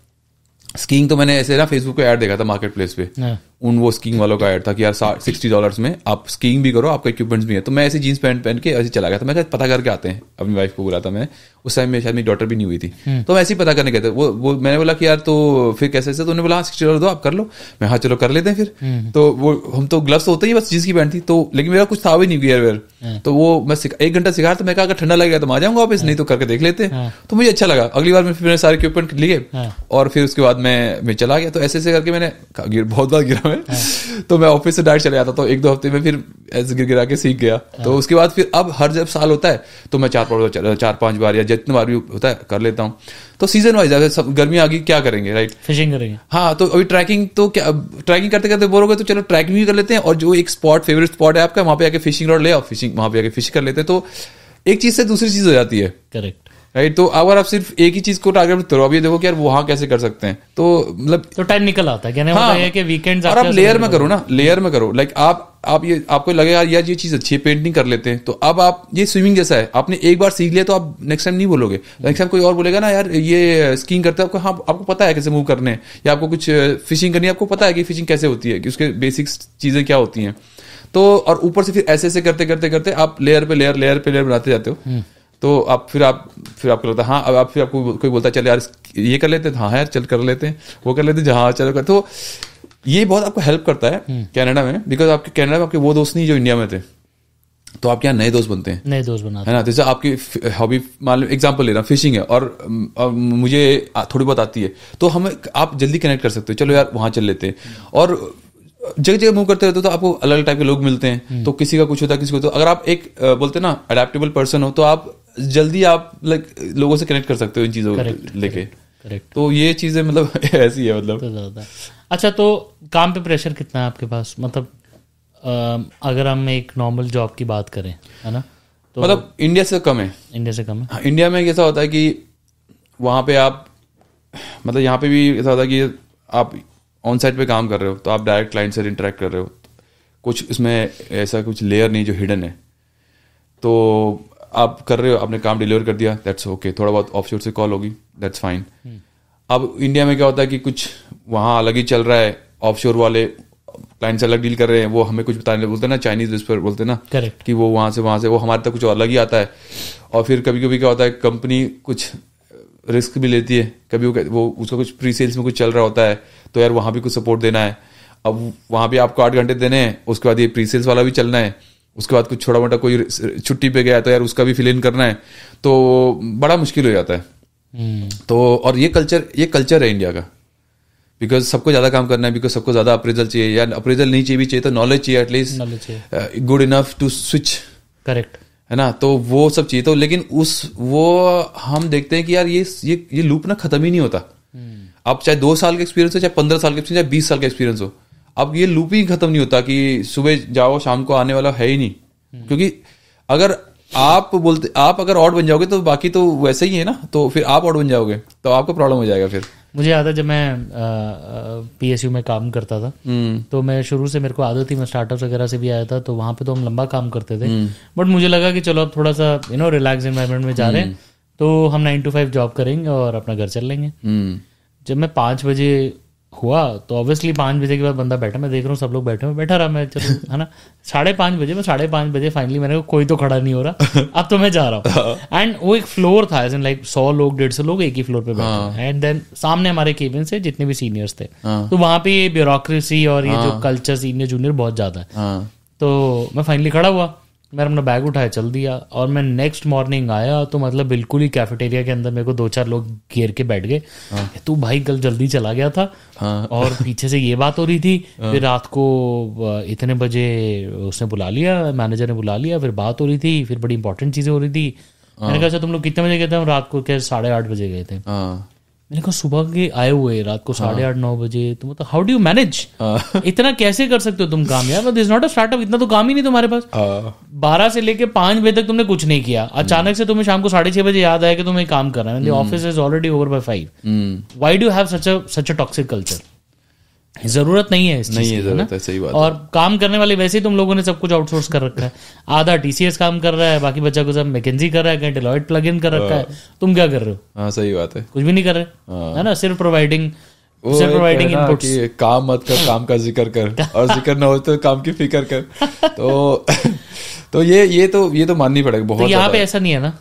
स्कीइंग तो मैंने ऐसे ना फेसबुक का एड देखा था मार्केट प्लेस पे हाँ। उन वो स्कीइंग वालों का एड था कि यार सिक्सटी डॉलर्स में आप स्कीइंग भी करो आपका इक्विपमेंट्स भी है तो मैं ऐसे जीन्स पैंट पहन के ऐसे चला गया था मैं पता करके आते हैं अपनी वाइफ को बोला था मैं उस टाइम में शायद मेरी डॉटर भी नहीं हुई थी हम्म। तो मैं ऐसे ही पता करने गए थे वो वो मैंने बोला कि यार तो फिर कैसे ऐसे तो उन्होंने बोला सिक्सटी हाँ, डॉलर दो आप कर लो मैं हाँ चलो कर लेते हैं फिर हम्म। तो वो हम तो ग्लव्स तो होते ही बस जींस की पैंट थी तो लेकिन मेरा कुछ था भी नहीं गियर वेयर हाँ। तो वो मैं एक घंटा सिखा तो मैं कहा अगर ठंडा गया तो मैं आ जाऊंगा वापस नहीं तो करके देख लेते तो मुझे अच्छा लगा अगली बार मैं फिर मैंने सारे इक्विपमेंट लिए और फिर उसके बाद मैं मैं चला गया तो ऐसे ऐसे करके मैंने गिर बहुत बार गिरा मैं हाँ। तो मैं ऑफिस से डायरेक्ट चले जाता तो एक दो हफ्ते में फिर ऐसे गिर गिरा के सीख गया तो हाँ। उसके बाद फिर अब हर जब साल होता है तो मैं चार पाँच चार पाँच बार या जितनी बार भी होता है कर लेता हूँ तो सीजन वाइज अगर सब गर्मी आ गई क्या करेंगे राइट फिशिंग करेंगे हाँ तो अभी ट्रैकिंग तो क्या ट्रैकिंग करते करते बोर हो गए तो चलो ट्रैकिंग भी कर लेते हैं और जो एक स्पॉट फेवरेट स्पॉट है आपका वहाँ पे आके फिशिंग रॉड ले आओ फिशिंग वहाँ पे आके फिश कर लेते हैं तो एक चीज से दूसरी चीज हो जाती है करेक्ट राइट तो अगर आप सिर्फ एक ही चीज को टारगेट करो अब ये देखो कि यार वहां कैसे कर सकते हैं तो मतलब तो टाइम निकल आता है हाँ, तो है कि वीकेंड और आप लेयर में करो ना लेयर में करो लाइक आप आप ये आपको लगे यार यार ये चीज अच्छी है पेंटिंग कर लेते हैं तो अब आप ये स्विमिंग जैसा है आपने एक बार सीख लिया तो आप नेक्स्ट टाइम नहीं बोलोगे नेक्स्ट टाइम कोई और बोलेगा ना यार ये स्कीइंग करते हैं आपको हाँ आपको पता है कैसे मूव करने हैं या आपको कुछ फिशिंग करनी है आपको पता है कि फिशिंग कैसे होती है कि उसके बेसिक चीजें क्या होती हैं तो और ऊपर से फिर ऐसे ऐसे करते करते करते आप लेयर पे लेयर लेयर पे लेयर बनाते जाते हो हम्म। तो आप फिर आप फिर आपको लगता है हाँ अब आप फिर आपको कोई बोलता है चल यार ये कर लेते हैं हाँ यार चल कर लेते हैं वो कर लेते हैं जहाँ चलो कर तो ये बहुत आपको हेल्प करता है हम्म। कनाडा में बिकॉज आपके कनाडा में आपके वो दोस्त नहीं जो इंडिया में थे तो आपके यहाँ नए दोस्त बनते हैं नए दोस्त बनाते हैं ना जैसे आपकी हॉबी मान लो एग्जाम्पल ले रहा फिशिंग है और, और मुझे थोड़ी बहुत आती है तो हम आप जल्दी कनेक्ट कर सकते हो चलो यार वहाँ चल लेते हैं हम्म। और जगह जगह मूव करते रहते हो तो आपको अलग अलग टाइप के लोग मिलते हैं हम्म। तो किसी का कुछ होता है किसी को तो अगर आप एक बोलते ना अडेप्टेबल पर्सन हो तो आप जल्दी आप लाइक लोगों से कनेक्ट कर सकते हो इन चीज़ों को लेके करेक्ट तो ये चीज़ें मतलब ऐसी है मतलब तो ज़्यादा अच्छा तो काम पे प्रेशर कितना है आपके पास मतलब अगर हम एक नॉर्मल जॉब की बात करें है ना तो मतलब इंडिया से कम है इंडिया से कम है हाँ, इंडिया में कैसा होता है कि वहाँ पे आप मतलब यहाँ पे भी ऐसा होता है कि आप ऑन साइट पे काम कर रहे हो तो आप डायरेक्ट क्लाइंट से इंटरेक्ट कर रहे हो कुछ इसमें ऐसा कुछ लेयर नहीं जो हिडन है तो आप कर रहे हो आपने काम डिलीवर कर दिया दैट्स ओके थोड़ा बहुत ऑफ से कॉल होगी दैट्स फाइन hmm. अब इंडिया में क्या होता है कि कुछ वहाँ अलग ही चल रहा है ऑफ वाले क्लाइंट से अलग डील कर रहे हैं वो हमें कुछ बताने बोलते ना चाइनीज पर बोलते ना Correct. कि वो वहाँ से वहाँ से वो हमारे तक कुछ अलग ही आता है और फिर कभी कभी क्या होता है कंपनी कुछ रिस्क भी लेती है कभी वो वो उसका कुछ प्री सेल्स में कुछ चल रहा होता है तो यार वहाँ भी कुछ सपोर्ट देना है अब वहाँ भी आपको आठ घंटे देने हैं उसके बाद ये प्री सेल्स वाला भी चलना है उसके बाद कुछ छोटा मोटा कोई छुट्टी पे गया तो यार उसका भी फिल इन करना है तो बड़ा मुश्किल हो जाता है हम्म। तो और ये कल्चर ये कल्चर है इंडिया का बिकॉज सबको ज्यादा काम करना है बिकॉज सबको ज्यादा अप्रेजल चाहिए या अप्रेजल नहीं चाहिए भी चाहिए तो नॉलेज चाहिए at least good enough to switch correct है ना तो वो सब चाहिए तो लेकिन उस वो हम देखते हैं कि यार ये ये ये लूप ना खत्म ही नहीं होता हम्म। आप चाहे दो साल का एक्सपीरियंस हो चाहे पंद्रह साल का एक्सपीरियंस चाहे बीस साल का एक्सपीरियंस हो अब ये लूप ही खत्म नहीं होता कि सुबह जाओ शाम को आने वाला है ही नहीं क्योंकि अगर आप बोलते आप अगर ऑड बन जाओगे तो बाकी तो वैसे ही है ना तो फिर आप ऑड बन जाओगे तो आपको प्रॉब्लम हो जाएगा फिर मुझे याद है जब मैं पीएसयू में काम करता था हम्म। तो मैं शुरू से मेरे को आदत थी मैं स्टार्टअप वगैरह से भी आया था तो वहां पे तो हम लंबा काम करते थे बट हम्म। मुझे लगा कि चलो अब थोड़ा सा यू नो रिलैक्स इन्वायरमेंट में जा रहे हैं हम्म। तो हम नाइन टू फाइव जॉब करेंगे और अपना घर चल लेंगे जब मैं पांच बजे हुआ तो ऑब्वियसली पाँच बजे के बाद बंदा बैठा मैं देख रहा हूँ सब लोग बैठे हुए बैठा रहा मैं चलो है ना साढ़े पाँच बजे मैं साढ़े पाँच बजे फाइनली मैंने कोई तो खड़ा नहीं हो रहा अब तो मैं जा रहा हूँ एंड हाँ। वो एक फ्लोर था एज लाइक सौ लोग डेढ़ सौ लोग एक ही फ्लोर पे बैठे हाँ। एंड देन सामने हमारे केबिन से जितने भी सीनियर्स थे हाँ। तो वहाँ पे ब्यूरोक्रेसी और ये जो कल्चर सीनियर जूनियर बहुत ज़्यादा है तो मैं फाइनली खड़ा हुआ मैंने अपना बैग उठाया चल दिया और मैं नेक्स्ट मॉर्निंग आया तो मतलब बिल्कुल ही कैफेटेरिया के अंदर मेरे को दो चार लोग घेर के बैठ गए हाँ। तू भाई कल जल्दी चला गया था हाँ। और पीछे से ये बात हो रही थी हाँ। फिर रात को इतने बजे उसने बुला लिया मैनेजर ने बुला लिया फिर बात हो रही थी फिर बड़ी इंपॉर्टेंट चीज़ें हो रही थी मैंने हाँ। कहा अच्छा, तुम लोग कितने बजे गए थे हम रात को क्या साढ़े आठ बजे गए थे हाँ। मैंने कहा सुबह के आए हुए रात को साढ़े हाँ। आठ नौ बजे तो मतलब हाउ डू यू मैनेज इतना कैसे कर सकते हो तुम काम यार दिस नॉट अ स्टार्टअप इतना तो काम ही नहीं तुम्हारे पास हाँ। बारह से लेकर पांच बजे तक तुमने कुछ नहीं किया हम्म। अचानक से तुम्हें शाम को साढ़े छह बजे याद आया कि तुम्हें काम करना है office is already over by five why do have such a toxic culture जरूरत नहीं है इस नहीं है जरूरत है सही बात और काम करने वाले वैसे ही तुम लोगों ने सब कुछ आउटसोर्स कर रखा है आधा टीसीएस काम कर रहा है बाकी बच्चा को सब मैकेजी कर रहा है कहीं डिलॉइट प्लग इन कर रखा है हाँ। तुम क्या कर रहे हो हाँ सही बात है कुछ भी नहीं कर रहे हाँ। है ना सिर्फ प्रोवाइडिंग प्रोवाइडिंग इनपुट्स काम मत कर काम का जिक्र कर और जिक्र ना हो तो काम की फिक्र कर तो तो ये ये तो ये तो माननी पड़ेगा बहुत तो यहाँ पे ऐसा नहीं है ना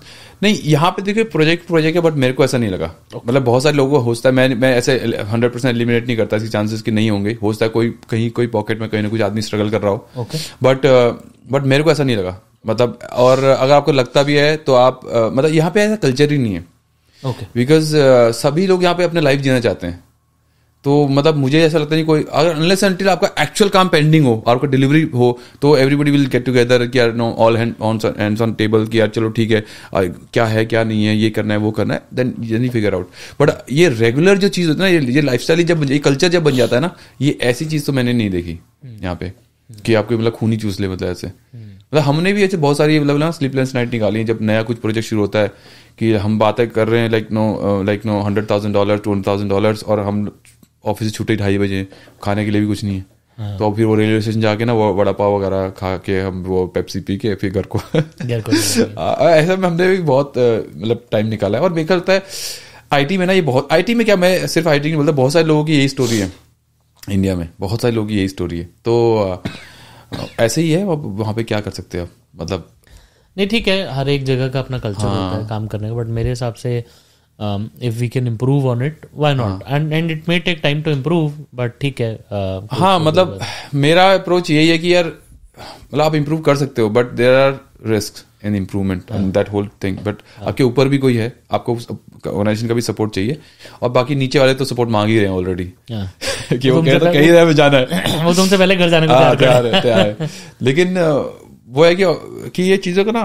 नहीं यहाँ पे देखिए प्रोजेक्ट प्रोजेक्ट है बट मेरे को ऐसा नहीं लगा okay. मतलब बहुत सारे लोगों को होता है मैं मैं ऐसे हंड्रेड परसेंट एलिमिनेट नहीं करता इसकी चांसेस कि नहीं होंगे हो है कोई कहीं कोई पॉकेट में कहीं ना कुछ आदमी स्ट्रगल कर रहा हो बट बट uh, मेरे को ऐसा नहीं लगा मतलब और अगर आपको लगता भी है तो आप uh, मतलब यहाँ पे ऐसा कल्चर ही नहीं है बिकॉज uh, सभी लोग यहाँ पे अपने लाइफ जीना चाहते हैं तो मतलब मुझे ऐसा लगता नहीं कोई अगर अनलेस अनटिल आपका एक्चुअल काम पेंडिंग हो आपका डिलीवरी हो तो एवरीबडी विल गेट टुगेदर कि यार no all hand on hands on table कि यार चलो ठीक है क्या है क्या नहीं है ये करना है वो करना है then you figure out but ये रेगुलर जो चीज़ होती है ना ये लाइफ स्टाइल जब ये कल्चर जब बन जाता है ना ये ऐसी चीज़ तो मैंने नहीं देखी यहाँ पे कि आपको मतलब खूनी चूस ले मतलब ऐसे मतलब हमने भी ऐसे बहुत सारी मतलब ना स्लीपलेस नाइट निकाली है जब नया कुछ प्रोजेक्ट शुरू होता है कि हम बातें कर रहे हैं like no like no hundred thousand dollar to hundred thousand dollar और हम ऑफिस से छुट्टे ढाई बजे खाने के लिए भी कुछ नहीं है हाँ। तो फिर वो रेलवे स्टेशन जाके ना वो वड़ा पाव वगैरह खा के हम वो पेप्सी पी के फिर घर को ऐसा में हमने भी बहुत मतलब टाइम निकाला है और मेरे लगता है आईटी में ना ये बहुत आईटी में क्या मैं सिर्फ आईटी नहीं बोलता बहुत सारे लोगों की यही स्टोरी है इंडिया में बहुत सारे लोगों की यही स्टोरी है तो ऐसे ही है वहाँ पे क्या कर सकते हैं आप मतलब नहीं ठीक है हर एक जगह का अपना कल्चर हाँ। होता है काम करने का बट मेरे हिसाब से um, if we can improve on it why not हाँ. and and it may take time to improve but ठीक है uh, हाँ मतलब मेरा अप्रोच यही है कि यार मतलब आप इम्प्रूव कर सकते हो but there are risk in improvement that whole thing but आपके ऊपर भी कोई है आपको ऑर्गेनाइजेशन का भी सपोर्ट चाहिए और बाकी नीचे वाले तो सपोर्ट मांग ही रहे हैं ऑलरेडी हाँ। कि वो कहता कहीं रहे में जाना है वो तुमसे पहले घर जाने को हाँ, तैयार है लेकिन uh, वो है कि ये चीज़ों का ना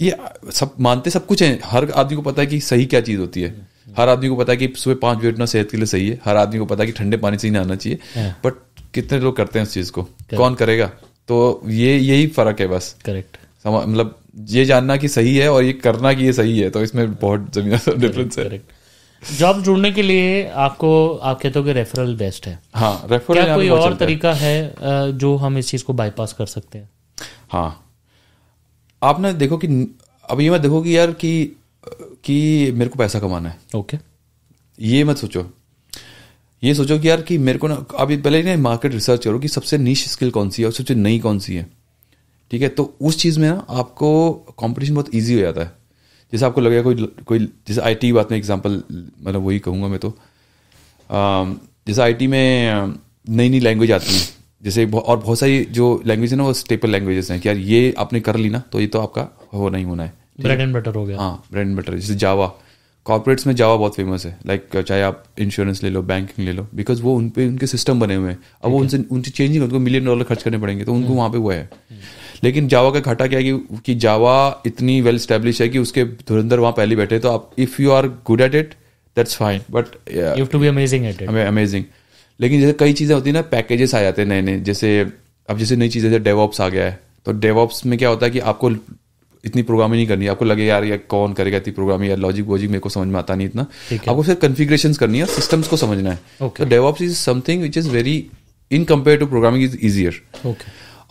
ये सब मानते सब कुछ है हर आदमी को पता है कि सही क्या चीज़ होती है हर आदमी को पता है कि सुबह पांच बजे उठना सेहत के लिए सही है हर आदमी को पता है कि ठंडे पानी से ही नहाना चाहिए हाँ। बट कितने लोग करते हैं उस चीज़ को कौन करेगा तो ये यही फ़र्क है बस करेक्ट मतलब ये जानना कि सही है और ये करना कि ये सही है तो इसमें बहुत जमीन डिफरेंस है जॉब ढूंढने के लिए आपको आप कहते हो कि रेफरल बेस्ट है हाँ रेफरल क्या कोई और तरीका है जो हम इस चीज़ को बाईपास कर सकते हैं हाँ आप ना देखो कि अब ये मत देखो कि यार कि कि मेरे को पैसा कमाना है ओके okay. ये मत सोचो ये सोचो कि यार कि मेरे को ना आप पहले ना मार्केट रिसर्च करो कि सबसे नीच स्किल कौन सी है और सबसे नई कौन सी है ठीक है तो उस चीज़ में ना आपको कंपटीशन बहुत इजी हो जाता है जैसे आपको लगेगा कोई कोई जैसे आई टी बात में एग्जाम्पल मतलब वही कहूँगा मैं तो जैसे टी में नई नई लैंग्वेज आती है जैसे और बहुत सारी जो लैंग्वेज है ना वो स्टेपल लैंग्वेजेस हैं कि यार ये आपने कर ली ना तो ये तो आपका हो नहीं होना है ब्रेड एंड बटर हो गया हाँ ब्रेड एंड बटर जैसे जावा कॉर्पोरेट्स में जावा बहुत फेमस है लाइक like, चाहे आप इंश्योरेंस ले लो बैंकिंग ले लो बिकॉज वो उन पर उनके सिस्टम बने हुए हैं अब वो उनसे उनसे चेंजिंग उनको मिलियन डॉलर खर्च करने पड़ेंगे तो उनको हम्म। वहाँ पे हुआ है हम्म। लेकिन जावा का घाटा क्या है कि, जावा इतनी वेल स्टेब्लिश स्टैब्लिश है कि उसके धुरंधर वहाँ पहले बैठे तो आप if you are good at it that's fine but to be amazing at it amazing लेकिन जैसे कई चीज़ें होती है ना पैकेजेस आ जाते हैं नए नए जैसे अब जैसे नई चीज़ें जैसे डेवॉप्स आ गया है तो डेवॉप्स में क्या होता है कि आपको इतनी प्रोग्रामिंग नहीं करनी आपको लगे यार या कौन करेगा इतनी प्रोग्रामिंग यार लॉजिक वॉजिक मेरे को समझ में आता नहीं इतना आपको सिर्फ कन्फिग्रेशन करनी है सिस्टम्स को समझना है तो DevOps is something which is very in compare to programming is easier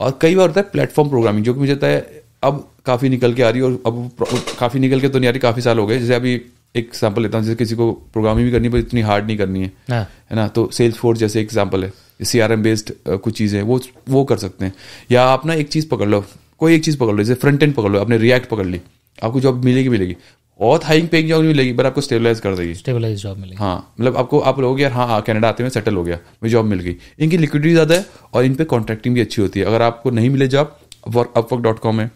और कई बार होता है प्लेटफॉर्म प्रोग्रामिंग जो कि मुझे है अब काफ़ी निकल के आ रही है और अब काफ़ी निकल के तो नहीं आ रही काफ़ी साल हो गए जैसे अभी एक एग्जाम्पल लेता हूँ जैसे किसी को प्रोग्रामिंग भी करनी पर इतनी हार्ड नहीं करनी है हाँ। है ना तो सेल्स फोर्स जैसे एग्जाम्पल है सी आर एम बेस्ड कुछ चीज़ें वो वो कर सकते हैं या आप ना एक चीज़ पकड़ लो कोई एक चीज़ पकड़ लो जैसे फ्रंट एंड पकड़ लो आपने रिएक्ट पकड़ ली आपको जॉब मिलेगी मिलेगी बहुत हाइंग पेइंग जॉब नहीं मिलेगी पर आपको स्टेबलाइज कर देगी स्टेबलाइज जॉब मिलेगी हाँ मतलब आपको आप लोग यार हाँ कनाडा हाँ, आते हुए सेटल हो गया मुझे जॉब मिल गई इनकी लिक्विडिटी ज़्यादा है और इन पर कॉन्ट्रैक्टिंग भी अच्छी होती है अगर आपको नहीं मिले जॉब अपवर्क डॉट कॉम है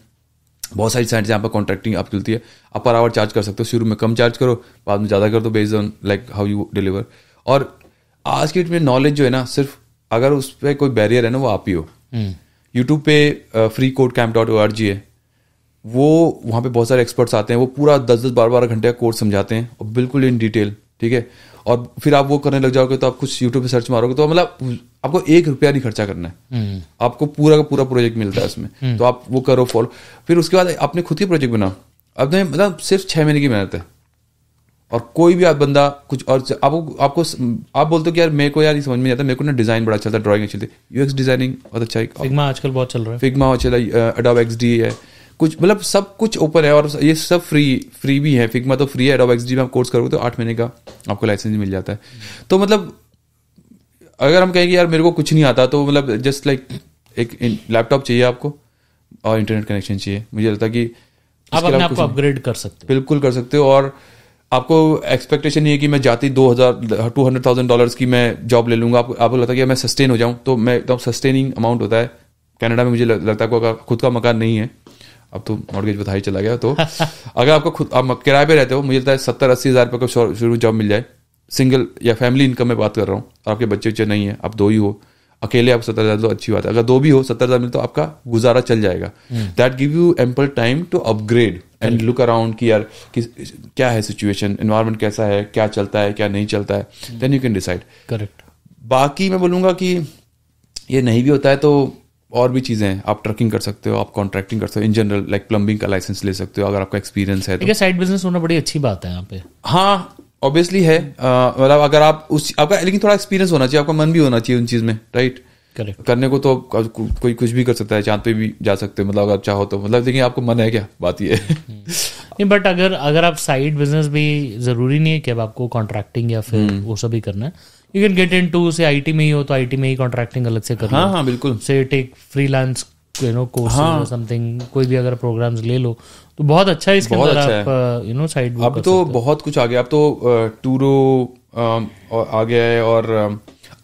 बहुत सारी साइट्स यहाँ पर कॉन्ट्रैक्टिंग आप चलती है आप पर आवर चार्ज कर सकते हो शुरू में कम चार्ज करो बाद में ज़्यादा कर दो based on like how you deliver और आज की डेट में नॉलेज जो है ना सिर्फ अगर उस पर कोई बैरियर है ना वो आप ही हो यूट्यूब हम्म। पे free code camp dot O R G है वो वहाँ पे बहुत सारे एक्सपर्ट्स आते हैं वो पूरा दस दस बारह बारह घंटे का कोर्स समझाते हैं और बिल्कुल इन डिटेल ठीक है और फिर आप वो करने लग जाओगे तो आप कुछ यूट्यूब पे सर्च मारोगे तो मतलब आपको एक रुपया नहीं खर्चा करना है हम्म। आपको पूरा का पूरा प्रोजेक्ट मिलता है उसमें हम्म। तो आप वो करो फॉलो फिर उसके बाद आपने खुद ही प्रोजेक्ट बनाओ आपने तो मतलब सिर्फ छह महीने की मेहनत है और कोई भी आप बंदा कुछ और आपको आपको आप बोलते हो कि यार मेरे को यार समझ में आता मेरे को ना डिजाइन बड़ा अच्छा था ड्राइंग अच्छी थी यूएक्स डिजाइनिंग बहुत अच्छा है फिग्मा आजकल बहुत चल रहा है फिग्मा बहुत चला अडोब एक्स डी है कुछ मतलब सब कुछ ओपन है और ये सब फ्री फ्री भी तो है फिगमा तो फ्री है एडोब एक्सडी में आप कोर्स करोगे तो आठ महीने का आपको लाइसेंस मिल जाता है तो मतलब अगर हम कहेंगे यार मेरे को कुछ नहीं आता तो मतलब जस्ट लाइक एक लैपटॉप चाहिए आपको और इंटरनेट कनेक्शन चाहिए मुझे लगता है कि आप अपने आपको अपग्रेड कर सकते हो बिल्कुल कर सकते हो और आपको एक्सपेक्टेशन नहीं है कि मैं जाती दो हज़ार टू हंड्रेड थाउजेंड डॉलर की मैं जॉब ले लूँगा आपको आपको लगता है कि मैं सस्टेन हो जाऊँ तो मैं एकदम सस्टेनिंग अमाउंट होता है कनाडा में मुझे लगता है खुद का मकान नहीं है अब तो मॉडगेज बता ही चला गया तो अगर आपको खुद आप किराए पे रहते हो मुझे लगता है सत्तर अस्सी हज़ार रुपये का शुरू जॉब मिल जाए सिंगल या फैमिली इनकम में बात कर रहा हूँ तो आपके बच्चे बच्चे नहीं है आप दो ही हो अकेले आप सत्तर हज़ार तो अच्छी बात है अगर दो भी हो सत्तर हज़ार मिले तो आपका गुजारा चल जाएगा that give you ample time to upgrade and look around कि यार कि क्या है सिचुएशन इन्वायरमेंट कैसा है क्या चलता है क्या नहीं चलता है then you can decide correct बाकी मैं बोलूँगा कि ये नहीं भी होता है तो और भी चीज़ें हैं आप ट्रकिंग कर सकते हो आप कॉन्ट्रैक्टिंग कर सकते हो इन जनरल लाइक प्लम्बिंग का लाइसेंस ले सकते हो अगर आपका एक्सपीरियंस है तो साइड बिजनेस होना बड़ी अच्छी बात है यहाँ पे हाँ ऑब्वियसली है मतलब अगर आप उस आपका लेकिन थोड़ा एक्सपीरियंस होना चाहिए आपका मन भी होना चाहिए उन चीज़ में राइट करेक्ट करने को तो कोई कुछ भी कर सकता है चांद पे भी जा सकते हो मतलब अगर चाहो तो मतलब देखिए आपको मन है क्या बात ये नहीं बट अगर अगर आप साइड बिजनेस भी जरूरी नहीं है कि अब आपको कॉन्ट्रैक्टिंग या फिर हम्म। वो सब ही करना है you can get into say I T में ही हो तो आई टी में ही कॉन्ट्रैक्टिंग अलग से कर हाँ हाँ बिल्कुल say take freelance you know course something कोई भी अगर प्रोग्राम्स ले लो तो बहुत अच्छा है इसके अंदर अच्छा आप यू नो साइड अब तो बहुत कुछ आ गया अब तो टूरो uh, um, आ गया है और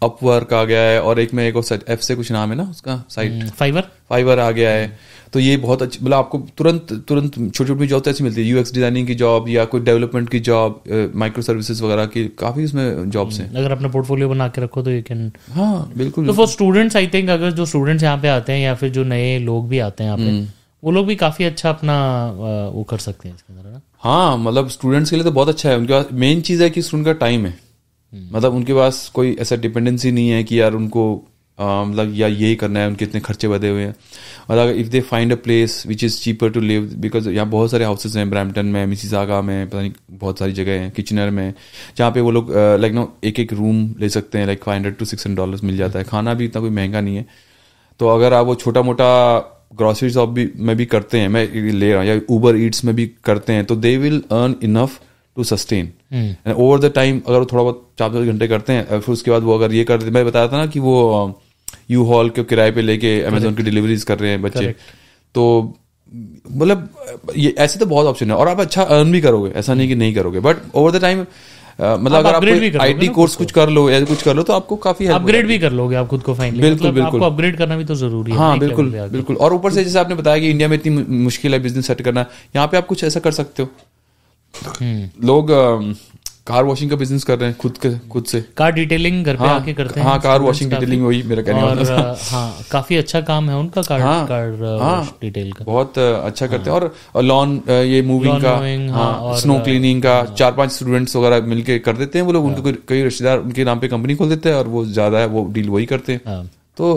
अपवर्क um, आ गया है और एक में एक एफ से कुछ नाम है ना उसका साइट फाइवर फाइवर आ गया है तो ये बहुत अच्छी मतलब आपको तुरंत तुरंत छोटी छोटी जॉब्स तो ऐसी मिलती है यू डिज़ाइनिंग की जॉब या कोई डेवलपमेंट की जॉब माइक्रो सर्विसेज वगैरह की काफ़ी उसमें जॉब्स हैं हम्म, अगर अपना पोर्टफोलियो बना के रखो तो यू कैन हाँ बिल्कुल तो फॉर स्टूडेंट्स आई थिंक अगर जो स्टूडेंट्स यहाँ पे आते हैं या फिर जो नए लोग भी आते हैं यहाँ पे हम्म। वो लोग भी काफ़ी अच्छा अपना वो कर सकते हैं इसके अंदर हाँ मतलब स्टूडेंट्स के लिए तो बहुत अच्छा है उनके पास मेन चीज़ है कि स्टूडेंट का टाइम है हम्म। मतलब उनके पास कोई ऐसा डिपेंडेंसी नहीं है कि यार उनको मतलब या यही करना है उनके इतने खर्चे बधे हुए हैं और अगर if they find a place which is cheaper to live because यहाँ बहुत सारे हाउसेज हैं ब्रैम्पटन में मिसिसागा में पता नहीं बहुत सारी जगह हैं किचनर में जहाँ पे वो लोग लाइक नो एक एक रूम ले सकते हैं like five hundred to six hundred dollar मिल जाता है खाना भी इतना कोई महंगा नहीं है तो अगर आप वो छोटा मोटा ग्रॉसरी शॉप भी में भी करते हैं मैं ले रहा हूँ या ऊबर ईट्स में भी करते हैं तो they will earn enough to sustain and over the time अगर वो थोड़ा बहुत चार पाँच घंटे करते हैं फिर उसके बाद वो अगर ये करते मैं बताया था ना कि वो um, यू हॉल के किराए पे लेके अमेजोन की डिलीवरीज कर रहे हैं बच्चे Correct. तो मतलब ये ऐसे तो बहुत ऑप्शन है और आप अच्छा अर्न भी करोगे ऐसा नहीं कि नहीं करोगे बट ओवर द टाइम मतलब अगर आप टी कोर्स कुछ कर लो या कुछ कर लो तो आपको काफी अपग्रेड भी कर लोगे आप खुद को फाइनली बिल्कुल मतलब बिल्कुल आपको अपग्रेड करना भी तो जरूरी है हाँ बिल्कुल बिल्कुल और ऊपर से जैसे आपने बताया कि इंडिया में इतनी मुश्किल है बिजनेस सेट करना यहाँ पे आप कुछ ऐसा कर सकते हो हम्म। लोग कार वॉशिंग का बिजनेस कर रहे हैं खुद के खुद से कार डिटेलिंग घर पे हाँ, आके करते हैं हाँ कार वॉशिंग डिटेलिंग वही मेरा कहने वाला मतलब। हाँ काफी अच्छा काम है उनका कार हाँ, कार हाँ, डिटेल का बहुत अच्छा करते हैं हाँ। और लॉन ये मूविंग हाँ, का हाँ, स्नो क्लीनिंग का चार पांच स्टूडेंट्स वगैरह मिलके कर देते हैं वो लोग उनके कई रिश्तेदार उनके नाम पे कंपनी खोल देते हैं और वो ज्यादा है वो डील वही करते हैं तो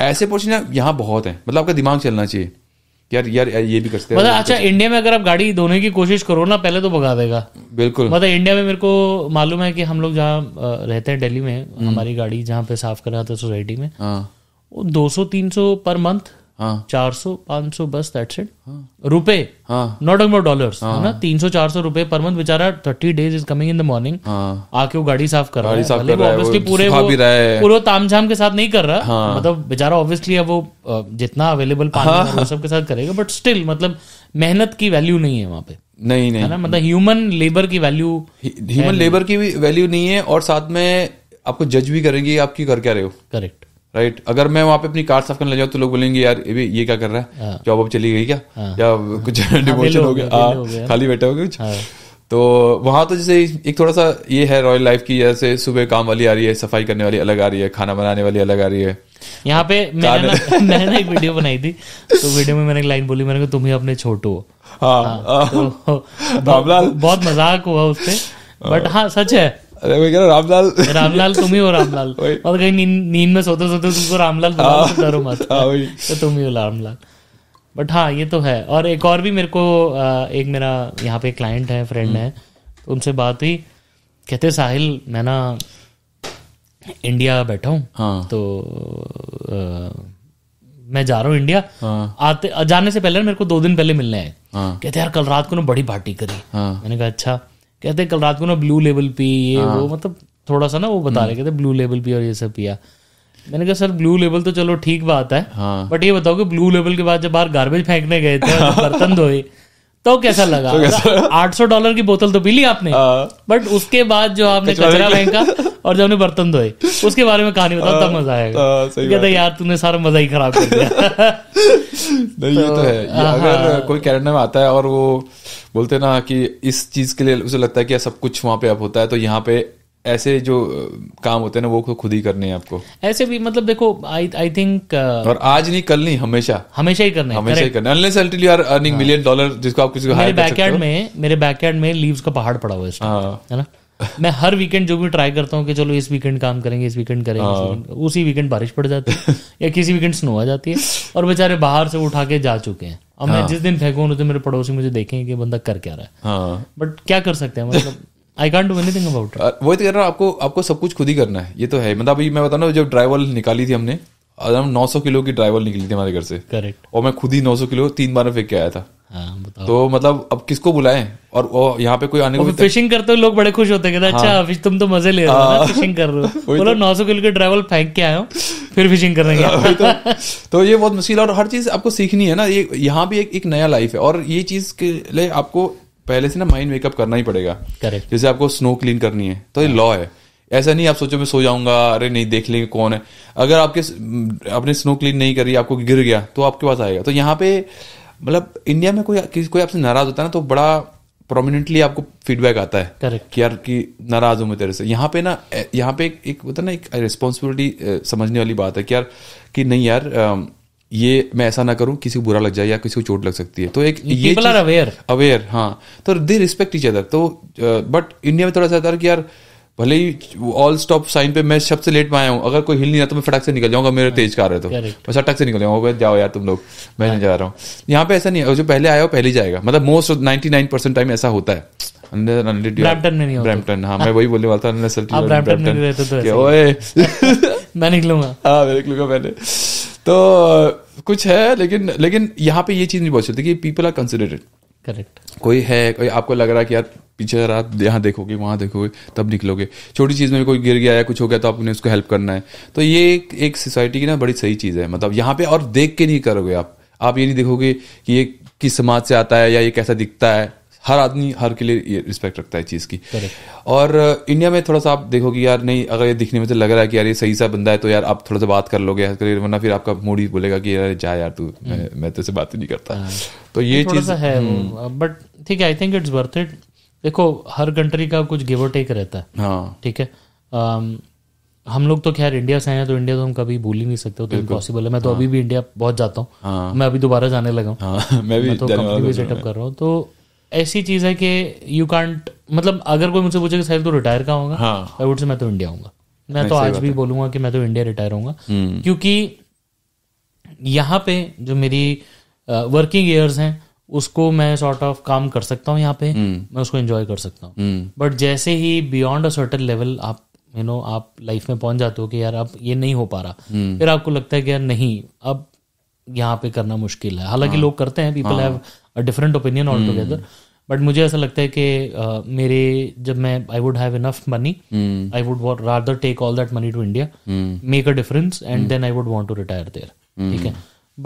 ऐसे पोर्चुनिटी यहाँ बहुत है मतलब आपका दिमाग चलना चाहिए यार यार, ये भी कर सकते मतलब अच्छा इंडिया में अगर आप गाड़ी धोने की कोशिश करो ना पहले तो भगा देगा बिल्कुल मतलब इंडिया में मेरे को मालूम है कि हम लोग जहाँ रहते हैं दिल्ली में हम्म। हमारी गाड़ी जहाँ पे साफ कराते था सोसाइटी में हाँ। वो दो सौ तीन सौ पर मंथ हाँ। चार सौ पांच सौ बस दैट्स इट हाँ। रुपए नॉट अबाउट डॉलर्स है हाँ। ना तीन सौ चार सौ रुपए पर मंथ बेचारा thirty days is coming in the morning आके वो गाड़ी साफ कर रहा है पूरे पूरे ताम झाम के साथ नहीं कर रहा मतलब बेचारा ऑब्वियसली वो जितना अवेलेबल पानी सब के साथ करेगा बट स्टिल मतलब मेहनत की वैल्यू नहीं है वहाँ पे नहीं नहीं है ना मतलब ह्यूमन लेबर की वैल्यू ह्यूमन लेबर की वैल्यू नहीं है और साथ में आपको जज भी करेंगे आप क्यों कर क्या रहे हो करेक्ट राइट अगर मैं वहाँ पे अपनी कार साफ करने ले जाऊँ तो लोग बोलेंगे यार ये ये क्या कर रहा है जॉब हाँ। अब चली गई क्या हाँ। या कुछ हाँ, डिमोशन हो गया खाली बैठा हो गया कुछ तो वहाँ तो जैसे एक थोड़ा सा ये है रॉयल लाइफ की जैसे सुबह काम वाली आ रही है सफाई करने वाली अलग आ रही है खाना बनाने वाली अलग आ रही है यहाँ पे मैंने ना, मैंने ना एक वीडियो बनाई थी तो वीडियो में मैंने एक लाइन बोली मैंने कहा तुम ही अपने छोटो हो हाँ, हाँ, तो, बहुत मजाक हुआ उससे बट हाँ सच है अरे मैं कह रहा रामलाल रामलाल तुम ही हो रामलाल और कहीं नींद नींद में सोते सोते तुमको रामलाल करो हाँ। तो मत हाँ, तो तुम ही हो रामलाल बट हाँ ये तो है और एक और भी मेरे को एक मेरा यहाँ पे क्लाइंट है फ्रेंड हम्म। है उनसे बात हुई कहते साहिल मैं ना इंडिया बैठा हूँ हाँ. तो आ, मैं जा रहा हूँ इंडिया हाँ. आते जाने से पहले मेरे को दो दिन पहले मिलने आए हाँ. कहते यार कल रात को ना बड़ी पार्टी करी हाँ. मैंने कहा अच्छा कहते कल रात को ना ब्लू लेवल पी ये हाँ। वो मतलब थोड़ा सा ना वो बता रहे हम्म। कहते ब्लू लेवल पी और ये सब पिया मैंने कहा सर ब्लू लेवल तो चलो ठीक बात है हाँ। बट ये बताओ कि ब्लू लेवल के बाद जब बाहर गार्बेज फेंकने गए थे बर्तन धोए तो, तो कैसा लगा आठ सौ डॉलर की बोतल तो पी ली आपने हाँ। बट उसके बाद जो आपने कचरा फेंका और जो आपने बर्तन धोए उसके बारे में कहानी बताओ तब हाँ। मजा आएगा हाँ, कहता यार तूने सारा मजा ही खराब कर दिया नहीं ये तो है अगर कोई कैनेडा में आता है और वो बोलते ना कि इस चीज के लिए उसे लगता है कि सब कुछ वहां पे अब होता है तो यहाँ पे ऐसे जो काम होते हैं ना वो तो खुद ही करने हैं आपको ऐसे भी मतलब देखो आई आई थिंक और आज नहीं कल नहीं हमेशा हमेशा ही करने हमेशा ही करने unless until are earning million dollar जिसको आप किसी को मेरे बैकयार्ड में मेरे बैकयार्ड में लीव्स का पहाड़ पड़ा हुआ है हाँ। है ना मैं हर वीकेंड जो भी ट्राई करता हूँ कि चलो इस वीकेंड काम करेंगे इस वीकेंड करेंगे हाँ। उसी वीकेंड बारिश पड़ जाती है या किसी वीकेंड स्नो आ जाती है और बेचारे बाहर से उठा के जा चुके हैं और मैं हाँ। जिस दिन फेंकूंगा तो मेरे पड़ोसी मुझे देखेंगे कि बंदा कर क्या रहा है बट क्या कर सकते हैं मतलब I can't do anything about वो तो कह रहा हूँ आपको आपको सब कुछ खुद ही करना है ये तो है मतलब अभी मैं बता ना जब ड्राइवल निकाली थी हमने हम 900 किलो की ड्राइवल निकली थी हमारे घर से करेक्ट और मैं खुद ही 900 किलो तीन बार फेंक के आया था हाँ, तो मतलब अब किसको बुलाएं और वो यहाँ पे कोई आने को भी फिशिंग करते हुए लोग बड़े खुश होते हैं अच्छा हाँ, फिश तुम तो मजे ले रहे हो फिशिंग हाँ। कर रहे हो तो। बोलो नौ सौ किलो के ड्राइवल फेंक के आयो फिर फिशिंग करने गया तो, तो ये बहुत मुश्किल और हर चीज आपको सीखनी है ना ये यहाँ भी एक, एक नया लाइफ है और ये चीज के लिए आपको पहले से ना माइंड मेकअप करना ही पड़ेगा करेक्ट जैसे आपको स्नो क्लीन करनी है तो ये लॉ हाँ। है ऐसा नहीं आप सोचो मैं सो जाऊंगा अरे नहीं देख लेंगे कौन है अगर आपके आपने स्नो क्लीन नहीं करी आपको गिर गया तो आपके पास आएगा तो यहाँ पे मतलब इंडिया में कोई किसी कोई आपसे नाराज होता है ना तो बड़ा प्रोमिनेंटली आपको फीडबैक आता है करेक्ट कि यार कि नाराज हूं मैं तेरे से यहाँ पे ना यहाँ पे एक होता ना एक रिस्पॉन्सिबिलिटी समझने वाली बात है कि यार कि नहीं यार ये मैं ऐसा ना करूं किसी को बुरा लग जाए या किसी को चोट लग सकती है तो एक ये अवेयर अवेयर हाँ तो दे रिस्पेक्ट इच अदर तो बट इंडिया में थोड़ा सा कि यार भले ही ऑल स्टॉप साइन पे मैं सबसे लेट में आया हूँ अगर कोई हिल नहीं रहा तो मैं फटक से निकल जाऊंगा मेरे तेज कार है तो मैं फटाक से निकल जाऊंगा जाओ यार तुम लोग मैं नहीं जा रहा हूँ यहाँ पे ऐसा नहीं है जो पहले आया हो पहले जाएगा मतलब most ninety nine percent time ऐसा होता है ब्रैम्पटन में नहीं ब्रैम्पटन हाँ मैं वही बोलने वाला था ब्रैम्पटन हाँ, तो मैं निकलूंगा हाँ मैं निकलूंगा मैंने तो कुछ है लेकिन लेकिन यहाँ पे ये चीज़ नहीं बहुत सकती कि पीपल आर कंसिडरेड करेक्ट कोई है कोई आपको लग रहा है कि यार पीछे रात यहाँ देखोगे वहाँ देखोगे तब निकलोगे छोटी चीज़ में कोई गिर गया या कुछ हो गया तो आपने उसको हेल्प करना है तो ये एक, एक सोसाइटी की ना बड़ी सही चीज़ है मतलब यहाँ पे और देख के नहीं करोगे आप आप ये नहीं देखोगे कि ये किस समाज से आता है या ये कैसा दिखता है हर आदमी हर के लिए रिस्पेक्ट रखता है चीज़ की और इंडिया में थोड़ा सा आप देखोगे यार नहीं अगर ये दिखने में तो लग रहा है कि यार ये सही सा बंदा है तो यार आप थोड़ा सा बात कर लोगे वरना फिर आपका मूड ही बोलेगा कि यार जा यार तू hmm. मैं मैं तो बात ही नहीं करता हाँ। तो ये चीज़ है hmm. बट ठीक है I think it's worth it देखो हर कंट्री का कुछ गिव और टेक रहता है हाँ ठीक है um, हम लोग तो खैर इंडिया से आए हैं तो इंडिया तो हम कभी भूल ही नहीं सकते तो इम्पॉसिबल है मैं तो हाँ। अभी भी इंडिया बहुत जाता हूँ हाँ। मैं अभी दोबारा जाने लगा हूँ हाँ। मैं भी मैं तो कंपनी भी सेटअप कर रहा हूँ तो ऐसी चीज़ है कि यू कांट मतलब अगर कोई मुझसे पूछे कि साहिब तो रिटायर कहाँ होगा आई वुड से मैं तो इंडिया आऊँगा मैं तो आज भी बोलूंगा कि मैं तो इंडिया रिटायर होऊंगा हम्म। क्योंकि यहाँ पे जो मेरी वर्किंग ईयर्स हैं उसको मैं सॉर्ट ऑफ काम कर सकता हूँ यहाँ पे हम्म। मैं उसको एंजॉय कर सकता हूँ बट हम्म। जैसे ही बियॉन्ड अ सर्टन लेवल आप यू नो आप लाइफ में पहुंच जाते हो कि यार अब ये नहीं हो पा रहा फिर आपको लगता है कि यार नहीं अब यहाँ पे करना मुश्किल है हालांकि हाँ। लोग करते हैं पीपल हैव हाँ। A different opinion all together but मुझे ऐसा लगता है कि uh, मेरे जब मैं I would have enough money I would rather take all that money to India make a difference and then I would want to retire there ठीक है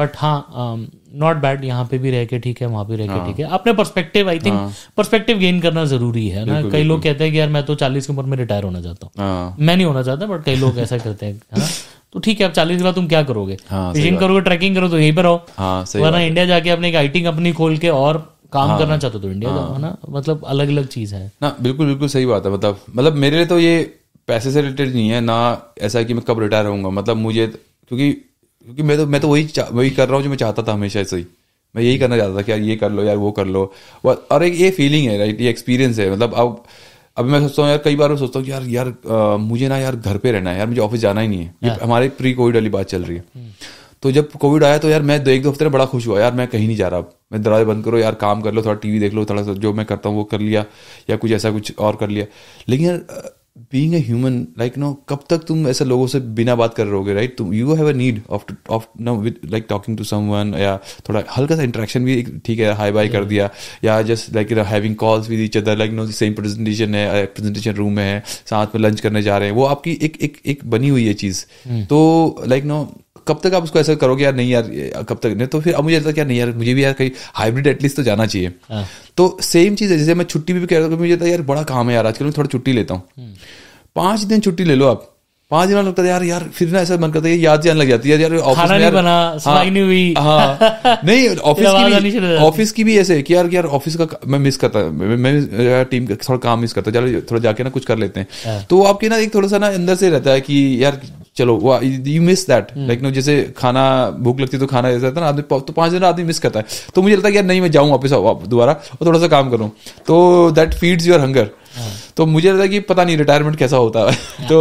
बट हाँ नॉट um, बैड यहाँ पे भी रह के ठीक है वहां पे रह के हाँ. ठीक है अपने perspective I think perspective gain करना जरूरी है ना कई लोग कहते हैं कि यार मैं तो चालीस की उम्र में रिटायर होना चाहता हूँ हाँ. मैं नहीं होना चाहता बट कई लोग ऐसा करते हैं हाँ? तो ठीक है अब चालीस के बाद तुम क्या करोगे फिशिंग हाँ, करोगे ट्रैकिंग करो तो यही पर रहो हाँ, वरना इंडिया जाके अपने एक आईटी कंपनी खोल के और काम हाँ, करना चाहते हो तो इंडिया हाँ, जाओ ना मतलब अलग अलग चीज है ना बिल्कुल बिल्कुल सही बात है मतलब मतलब मेरे लिए तो ये पैसे से रिलेटेड नहीं है ना ऐसा कि मैं कब रिटायर होऊंगा मतलब मुझे तो, क्योंकि क्योंकि मैं तो मैं तो वही वही कर रहा हूँ जो मैं चाहता था हमेशा से ही मैं यही करना चाहता था कि यार ये कर लो यार वो कर लो और एक ये फीलिंग है राइट ये एक्सपीरियंस है मतलब अब अभी मैं सोचता हूँ यार कई बार मैं सोचता हूँ यार यार आ, मुझे ना यार घर पे रहना है यार मुझे ऑफिस जाना ही नहीं है ये हाँ। हमारे प्री कोविड वाली बात चल रही है तो जब कोविड आया तो यार मैं एक दो हफ्ते बड़ा खुश हुआ यार मैं कहीं नहीं जा रहा मैं दरवाजे बंद करो यार काम कर लो थोड़ा टीवी देख लो थोड़ा सा जो मैं करता हूँ वो कर लिया या कुछ ऐसा कुछ और कर लिया लेकिन यार बींग ह्यूमन लाइक नो कब तक तुम ऐसे लोगों से बिना बात कर रहोगे राइट तुम you have a need of of no with like talking to someone या थोड़ा हल्का सा इंटरेक्शन भी ठीक है हाई बाई कर hmm. दिया या just like having calls with each other like no same presentation है प्रेजेंटेशन रूम में है साथ में लंच करने जा रहे हैं वो आपकी एक एक एक बनी हुई है चीज़ hmm. तो लाइक नो कब तक आप उसको ऐसा करोगे यार नहीं यार कब तक नहीं तो फिर अब मुझे लगता है नहीं यार मुझे भी यार कहीं हाइब्रिड एटलीस्ट तो जाना चाहिए हाँ। तो सेम चीज़ है जैसे मैं छुट्टी भी कह रहा हूँ तो मुझे यार बड़ा काम है यार आजकल मैं थोड़ा छुट्टी लेता हूँ hmm. पांच दिन छुट्टी ले लो आप पांच दिन लगता है यार यार फिर ना ऐसा मन करता है याद जान लग जाती है यार ऑफिस में यार बना हाँ, नहीं हुई हाँ नहीं ऑफिस की भी ऑफिस की भी ऐसे कि यार यार ऑफिस का मैं मिस करता मैं, मैं टीम का थोड़ा काम मिस करता चलो थोड़ा जाके ना कुछ कर लेते हैं हाँ। तो आपके ना एक थोड़ा सा ना अंदर से रहता है कि यार चलो you miss that like no जैसे खाना भूख लगती तो खाना जैसा था ना आदमी तो पांच दिन आदमी मिस करता है तो मुझे लगता है यार नहीं मैं जाऊँ वापस दोबारा और थोड़ा सा काम करूँ तो दैट फीड्स योर हंगर तो मुझे लगता कि पता नहीं रिटायरमेंट कैसा होता है तो